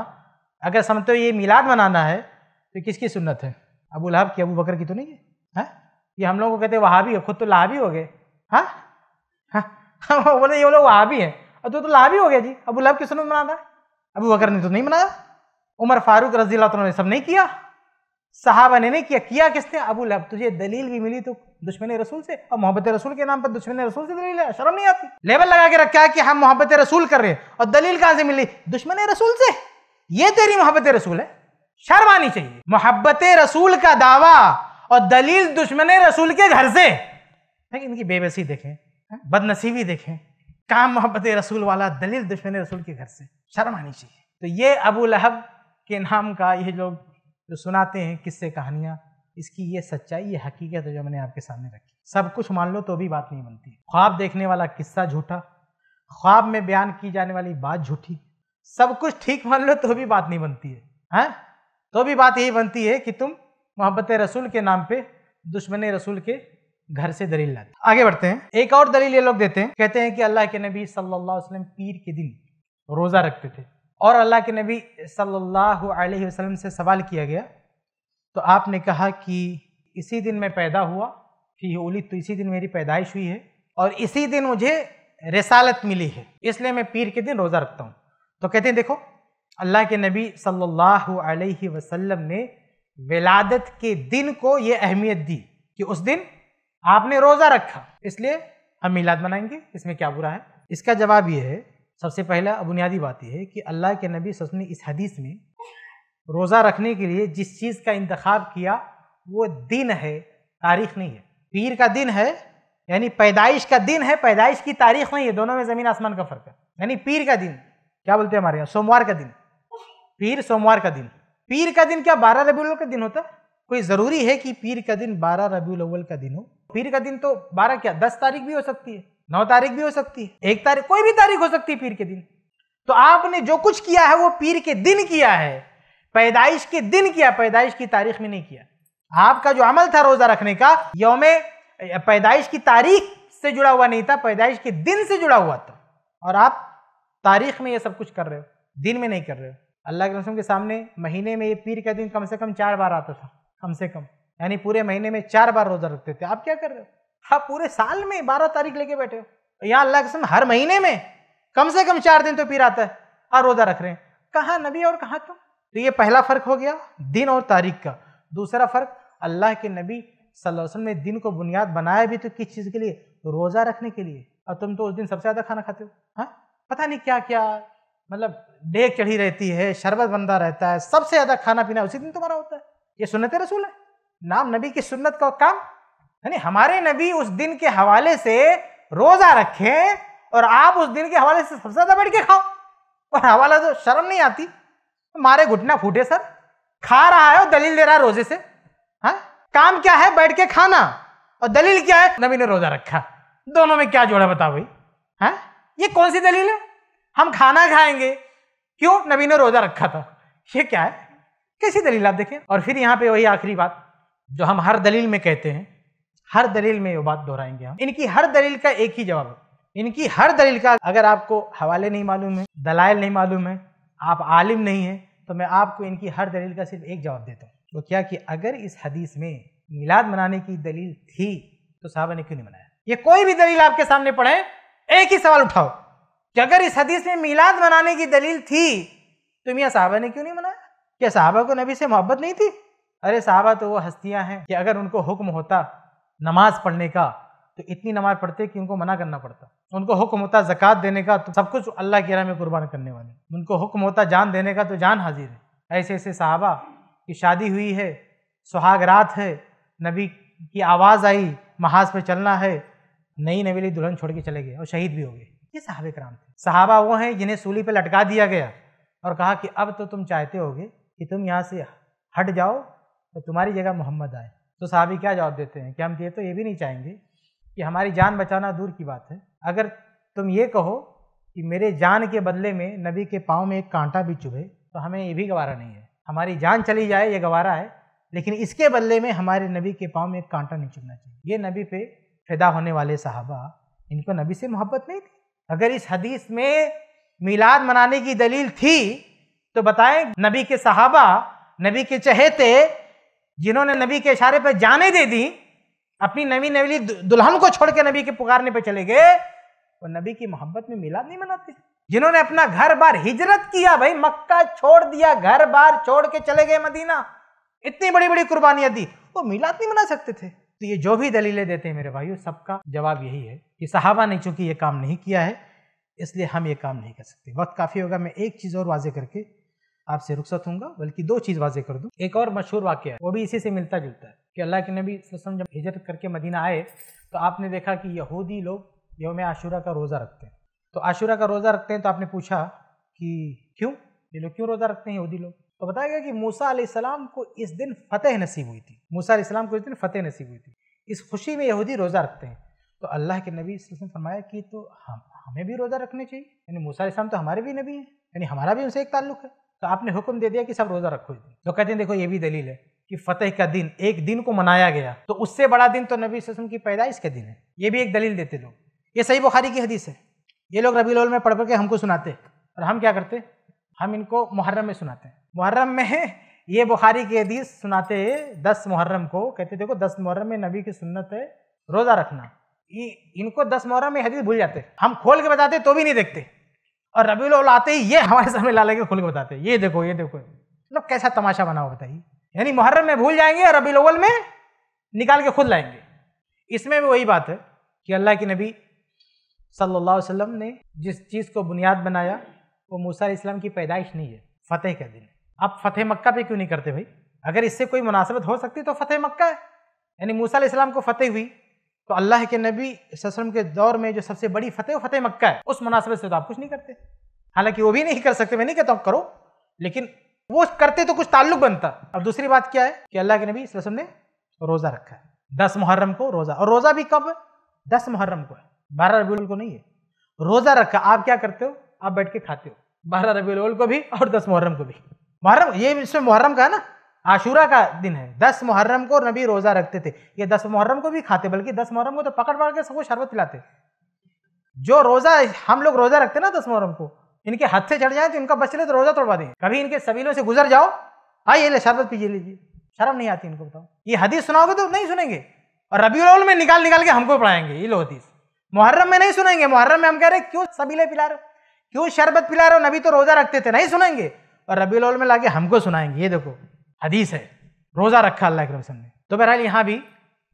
अगर समझते हो ये मीलाद मनाना है तो किसकी सुन्नत है अबू लहब की अबू बकर की तो नहीं है हा? ये हम लोगों को कहते भी हो खुद तो लहाबी हो गए हाँ हाँ, हाँ बोले ये लोग वहाँ भी हैं और तो, तो लहाबी हो गया जी अबू लहब की सुनत मनाना है अबू बकर ने तो नहीं मनाया उमर फारूक रजील्ला ने सब नहीं किया साहबा ने नहीं किया किया किसने अबू लहब तुझे दलील भी मिली तो दुश्मन रसूल से और मोहब्बत रसूल के नाम पर दुश्मन रसूल से दलील है शर्म नहीं आती लेबल लगा के रखा है कि हम मोहब्बत रसूल कर रहे हैं और दलील कहाँ से मिली दुश्मन रसूल से ये तेरी मोहब्बत रसूल है शर्म आनी चाहिए मोहब्बत रसूल का दावा और दलील दुश्मन रसूल के घर से इनकी बेबसी देखें बदनसीबी देखें काम मोहब्बत रसूल वाला दलील दुश्मन रसूल के घर से शर्म आनी चाहिए तो ये अबू लहब के नाम का ये लोग जो सुनाते हैं किस्से कहानियाँ इसकी ये सच्चाई ये हकीकत है जो मैंने आपके सामने रखी सब कुछ मान लो तो भी बात नहीं बनती ख्वाब देखने वाला किस्सा झूठा ख्वाब में बयान की जाने वाली बात झूठी सब कुछ ठीक मान लो तो भी बात नहीं बनती है हैं हाँ? तो भी बात यही बनती है कि तुम मोहब्बत रसूल के नाम पे दुश्मन रसूल के घर से दलील लाते आगे बढ़ते हैं एक और दलील ये लोग देते हैं कहते हैं कि अल्लाह के नबी सल्लल्लाहु अलैहि वसल्लम पीर के दिन रोज़ा रखते थे और अल्लाह के नबी सल्लल्लाहु अलैहि वसल्लम से सवाल किया गया तो आपने कहा कि इसी दिन मैं पैदा हुआ कि ओली तो इसी दिन मेरी पैदाइश हुई है और इसी दिन मुझे रसालत मिली है इसलिए मैं पीर के दिन रोज़ा रखता हूँ तो कहते हैं देखो अल्लाह के नबी सल्लल्लाहु अलैहि वसल्लम ने विलादत के दिन को ये अहमियत दी कि उस दिन आपने रोज़ा रखा इसलिए हम मिलाद मनाएंगे इसमें क्या बुरा है इसका जवाब ये है सबसे पहला बुनियादी बात यह है कि अल्लाह के नबी सस ने इस हदीस में रोज़ा रखने के लिए जिस चीज़ का इंतखब किया वो दिन है तारीख नहीं है पीर का दिन है यानी पैदाइश का दिन है पैदाइश की तारीख नहीं है दोनों में ज़मीन आसमान का फ़र्क है यानी पीर का दिन क्या बोलते हैं हमारे यहाँ सोमवार का दिन पीर सोमवार का दिन पीर का दिन क्या बारह रबी का दिन होता है कोई ज़रूरी है कि पीर का दिन बारह रबी का दिन हो पीर का दिन तो बारह क्या दस तारीख भी हो सकती है नौ तारीख भी हो सकती है एक तारीख कोई भी तारीख हो सकती है पीर के दिन तो आपने जो कुछ किया है वो पीर के दिन किया है पैदाइश के दिन किया पैदाइश की तारीख में नहीं किया आपका जो अमल था रोजा रखने का योम पैदाइश की तारीख से जुड़ा हुआ नहीं था पैदाइश के दिन से जुड़ा हुआ था और आप तारीख में ये सब कुछ कर रहे हो दिन में नहीं कर रहे हो अल्लाह के रसूल के सामने महीने में ये पीर का दिन कम से कम चार बार आता था कम से कम यानी पूरे महीने में चार बार रोजा रखते थे आप क्या कर रहे हो आप पूरे साल में बारह तारीख लेके बैठे हो यहाँ अल्लाह के कसम हर महीने में कम से कम चार दिन तो पीर आता है और रोजा रख रहे हैं कहाँ नबी और कहाँ तुम तो ये पहला फ़र्क हो गया दिन और तारीख का दूसरा फ़र्क अल्लाह के नबी सल्लल्लाहु अलैहि वसल्लम ने दिन को बुनियाद बनाया भी तो किस चीज़ के लिए रोज़ा रखने के लिए और तुम तो उस दिन सबसे ज़्यादा खाना खाते हो हाँ पता नहीं क्या क्या मतलब डेग चढ़ी रहती है शरबत बनता रहता है सबसे ज़्यादा खाना पीना उसी दिन तुम्हारा होता है ये सुनत रसूल है नाम नबी की सुन्नत का काम यानी हमारे नबी उस दिन के हवाले से रोज़ा रखें और आप उस दिन के हवाले से सबसे ज़्यादा बैठ के खाओ और हवाला तो शर्म नहीं आती मारे घुटना फूटे सर खा रहा है और दलील दे रहा है रोजे से हा? काम क्या है बैठ के खाना और दलील क्या है नबी ने रोजा रखा दोनों में क्या जोड़ा बता भाई है हाँ? ये कौन सी दलील है हम खाना खाएंगे क्यों नबी ने रोजा रखा था ये क्या है कैसी दलील आप देखें और फिर यहाँ पे वही आखिरी बात जो हम हर दलील में कहते हैं हर दलील में ये बात दोहराएंगे हम इनकी हर दलील का एक ही जवाब है इनकी हर दलील का अगर आपको हवाले नहीं मालूम है दलाइल नहीं मालूम है आप आलिम नहीं हैं तो मैं आपको इनकी हर दलील का सिर्फ एक जवाब देता हूँ वो क्या कि अगर इस हदीस में मिलाद मनाने की दलील थी तो साहबा ने क्यों नहीं मनाया ये कोई भी दलील आपके सामने पढ़े एक ही सवाल उठाओ कि अगर इस हदीस में मिलाद मनाने की दलील थी तो मियाँ साहबा ने क्यों नहीं मनाया क्या साहबा को नबी से मोहब्बत नहीं थी अरे साहबा तो वो हस्तियां हैं कि अगर उनको हुक्म होता नमाज पढ़ने का तो इतनी नमाज पढ़ते कि उनको मना करना पड़ता उनको हुक्म होता जक़ात देने का तो सब कुछ अल्लाह की राह में कुर्बान करने वाले उनको हुक्म होता जान देने का तो जान हाजिर है ऐसे ऐसे साहबा की शादी हुई है सुहागरात है नबी की आवाज़ आई महाज पर चलना है नई नवेली दुल्हन छोड़ के चले गए और शहीद भी हो गए ये साहब कराम थे साहबा वो हैं जिन्हें सूली पर लटका दिया गया और कहा कि अब तो तुम चाहते होगे कि तुम यहाँ से हट जाओ तो तुम्हारी जगह मोहम्मद आए तो साहबी क्या जवाब देते हैं कि हम तो ये तो ये भी नहीं चाहेंगे कि हमारी जान बचाना दूर की बात है अगर तुम ये कहो कि मेरे जान के बदले में नबी के पाँव में एक कांटा भी चुभे तो हमें ये भी गवारा नहीं है हमारी जान चली जाए ये गवारा है लेकिन इसके बदले में हमारे नबी के पाँव में एक कांटा नहीं चुभना चाहिए ये नबी पे फिदा होने वाले साहबा इनको नबी से मोहब्बत नहीं थी अगर इस हदीस में मिलाद मनाने की दलील थी तो बताएं नबी के सहाबा नबी के चहेते जिन्होंने नबी के इशारे पर जाने दे दी अपनी नवी नवीली दुल्हन को छोड़ के नबी के पुकारने पे चले गए वो नबी की मोहब्बत में मिलाद नहीं मनाते जिन्होंने अपना घर बार हिजरत किया भाई मक्का छोड़ दिया घर बार छोड़ के चले गए मदीना इतनी बड़ी बड़ी कुर्बानियां दी वो मिलाद नहीं मना सकते थे तो ये जो भी दलीलें देते हैं मेरे भाई सबका जवाब यही है कि साहबा ने चूंकि ये काम नहीं किया है इसलिए हम ये काम नहीं कर सकते वक्त काफ़ी होगा मैं एक चीज़ और वाजे करके आपसे रुख्सत हूँ बल्कि दो चीज़ वाजे कर दूँ एक और मशहूर वाक्य है वो भी इसी से मिलता जुलता है कि अल्लाह के नबी वसम जब हिजरत करके मदीना आए तो आपने देखा कि यहूदी लोग योम आशूरा का रोज़ा रखते हैं तो आशूरा का रोज़ा रखते हैं तो आपने पूछा कि क्यों ये लोग क्यों रोज़ा रखते हैं यहूदी लोग तो बताया गया कि मूसा आसमाम को इस दिन फतेह नसीब हुई थी मूसा आसमाम को इस दिन फतेह नसीब हुई थी इस खुशी में यहूदी रोज़ा रखते हैं तो अल्लाह के नबी ने फरमाया कि तो हम हमें भी रोज़ा रखने चाहिए यानी मूसा इस्लाम तो हमारे भी नबी हैं यानी हमारा भी उनसे एक ताल्लुक है तो आपने हुक्म दे दिया कि सब रोज़ा रखो तो कहते हैं देखो ये भी दलील है कि फतेह का दिन एक दिन को मनाया गया तो उससे बड़ा दिन तो नबी वसम की पैदाइश का दिन है ये भी एक दलील देते लोग ये सही बुखारी की हदीस है ये लोग रबी लोल में पढ़ पढ़ के हमको सुनाते और हम क्या करते हम इनको मुहर्रम में सुनाते हैं मुहर्रम में ये बुखारी की हदीस सुनाते दस मुहर्रम को कहते देखो दस मुहर्रम में नबी की सुन्नत है रोज़ा रखना इनको दस मुहर्रम में हदीस भूल जाते हम खोल के बताते तो भी नहीं देखते और रबी आते ही ये हमारे सामने ला लगे खोल के बताते ये देखो ये देखो मतलब कैसा तमाशा बना हुआ बताइए यानी मुहर्रम में भूल जाएंगे और रबी अव्वल में निकाल के खुद लाएंगे इसमें भी वही बात है कि अल्लाह के नबी सल्लल्लाहु अलैहि वसल्लम ने जिस चीज़ को बुनियाद बनाया वो मूसा इस्लाम की पैदाइश नहीं है फतेह के दिन आप फतेह मक्का पे क्यों नहीं करते भाई अगर इससे कोई मुनासिबत हो सकती तो फतेह मक्का है यानी मूसा इस्लाम को फतेह हुई तो अल्लाह के नबी वसम के दौर में जो सबसे बड़ी फतेह फतेह मक्का है उस मुनासिबत से तो आप कुछ नहीं करते हालांकि वो भी नहीं कर सकते मैं नहीं कहता करो लेकिन वो करते तो कुछ ताल्लुक बनता अब दूसरी बात क्या है कि अल्लाह के नबी वसल्लम ने रोज़ा रखा है दस मुहर्रम को रोज़ा और रोज़ा भी कब दस मुहर्रम को है बारह रबी को नहीं है रोज़ा रखा आप क्या करते हो आप बैठ के खाते हो बारह रबी को भी और दस मुहर्रम को भी मुहर्रम ये इसमें मुहर्रम का है ना आशूरा का दिन है दस मुहर्रम को नबी रोज़ा रखते थे ये दस मुहर्रम को भी खाते बल्कि दस मुहर्रम को तो पकड़ पकड़ के सबको शरबत पिलाते जो रोज़ा हम लोग रोज़ा रखते ना दस मुहर्रम को इनके हाथ से चढ़ जाए तो इनका बच ले तो रोजा तोड़वा दे कभी इनके सबीलों से गुजर जाओ आइए हाँ, ले शरबत पीजिए लीजिए शर्म नहीं आती इनको बताओ ये हदीस सुनाओगे तो नहीं सुनेंगे और रबी में निकाल निकाल के हमको पढ़ाएंगे ये लो हदीस मुहर्रम में नहीं सुनेंगे मुहर्रम में हम कह रहे क्यों सबीले पिला रहे क्यों शरबत पिला रहे हो नबी तो रोजा रखते थे नहीं सुनेंगे और रबी में लाके हमको सुनाएंगे ये देखो हदीस है रोजा रखा अल्लाह के रोशन ने तो बहरहाल यहाँ भी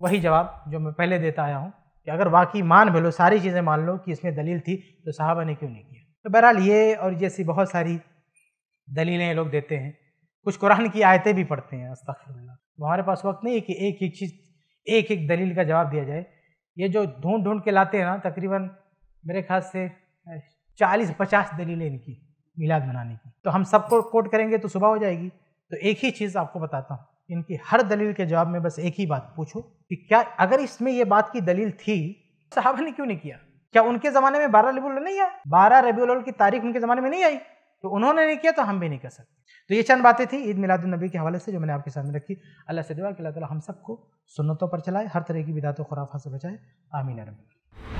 वही जवाब जो मैं पहले देता आया हूँ कि अगर वाकई मान भी लो सारी चीज़ें मान लो कि इसमें दलील थी तो साहबा ने क्यों नहीं किया तो बहरहाल ये और जैसी बहुत सारी दलीलें लोग देते हैं कुछ कुरान की आयतें भी पढ़ते हैं अस्तफरल्ला तो हमारे पास वक्त नहीं है कि एक एक चीज़ एक एक दलील का जवाब दिया जाए ये जो ढूंढ ढूंढ के लाते हैं ना तकरीबन मेरे ख्याल से चालीस पचास दलीलें इनकी मिलाद मनाने की तो हम सबको कोट करेंगे तो सुबह हो जाएगी तो एक ही चीज़ आपको बताता हूँ इनकी हर दलील के जवाब में बस एक ही बात पूछो कि क्या अगर इसमें यह बात की दलील थी तो साहबा ने क्यों नहीं किया क्या उनके जमाने में बारह रबी नहीं आया बारह रबी की तारीख उनके जमाने में नहीं आई तो उन्होंने नहीं किया तो हम भी नहीं कर सकते तो ये चंद बातें थी ईद नबी के हवाले से जो मैंने आपके सामने रखी अल्लाह से दुआ कि अल्लाह हम सबको सुन्नतों पर चलाए हर तरह की बिदात खुराफा से बचाए आमीन रबी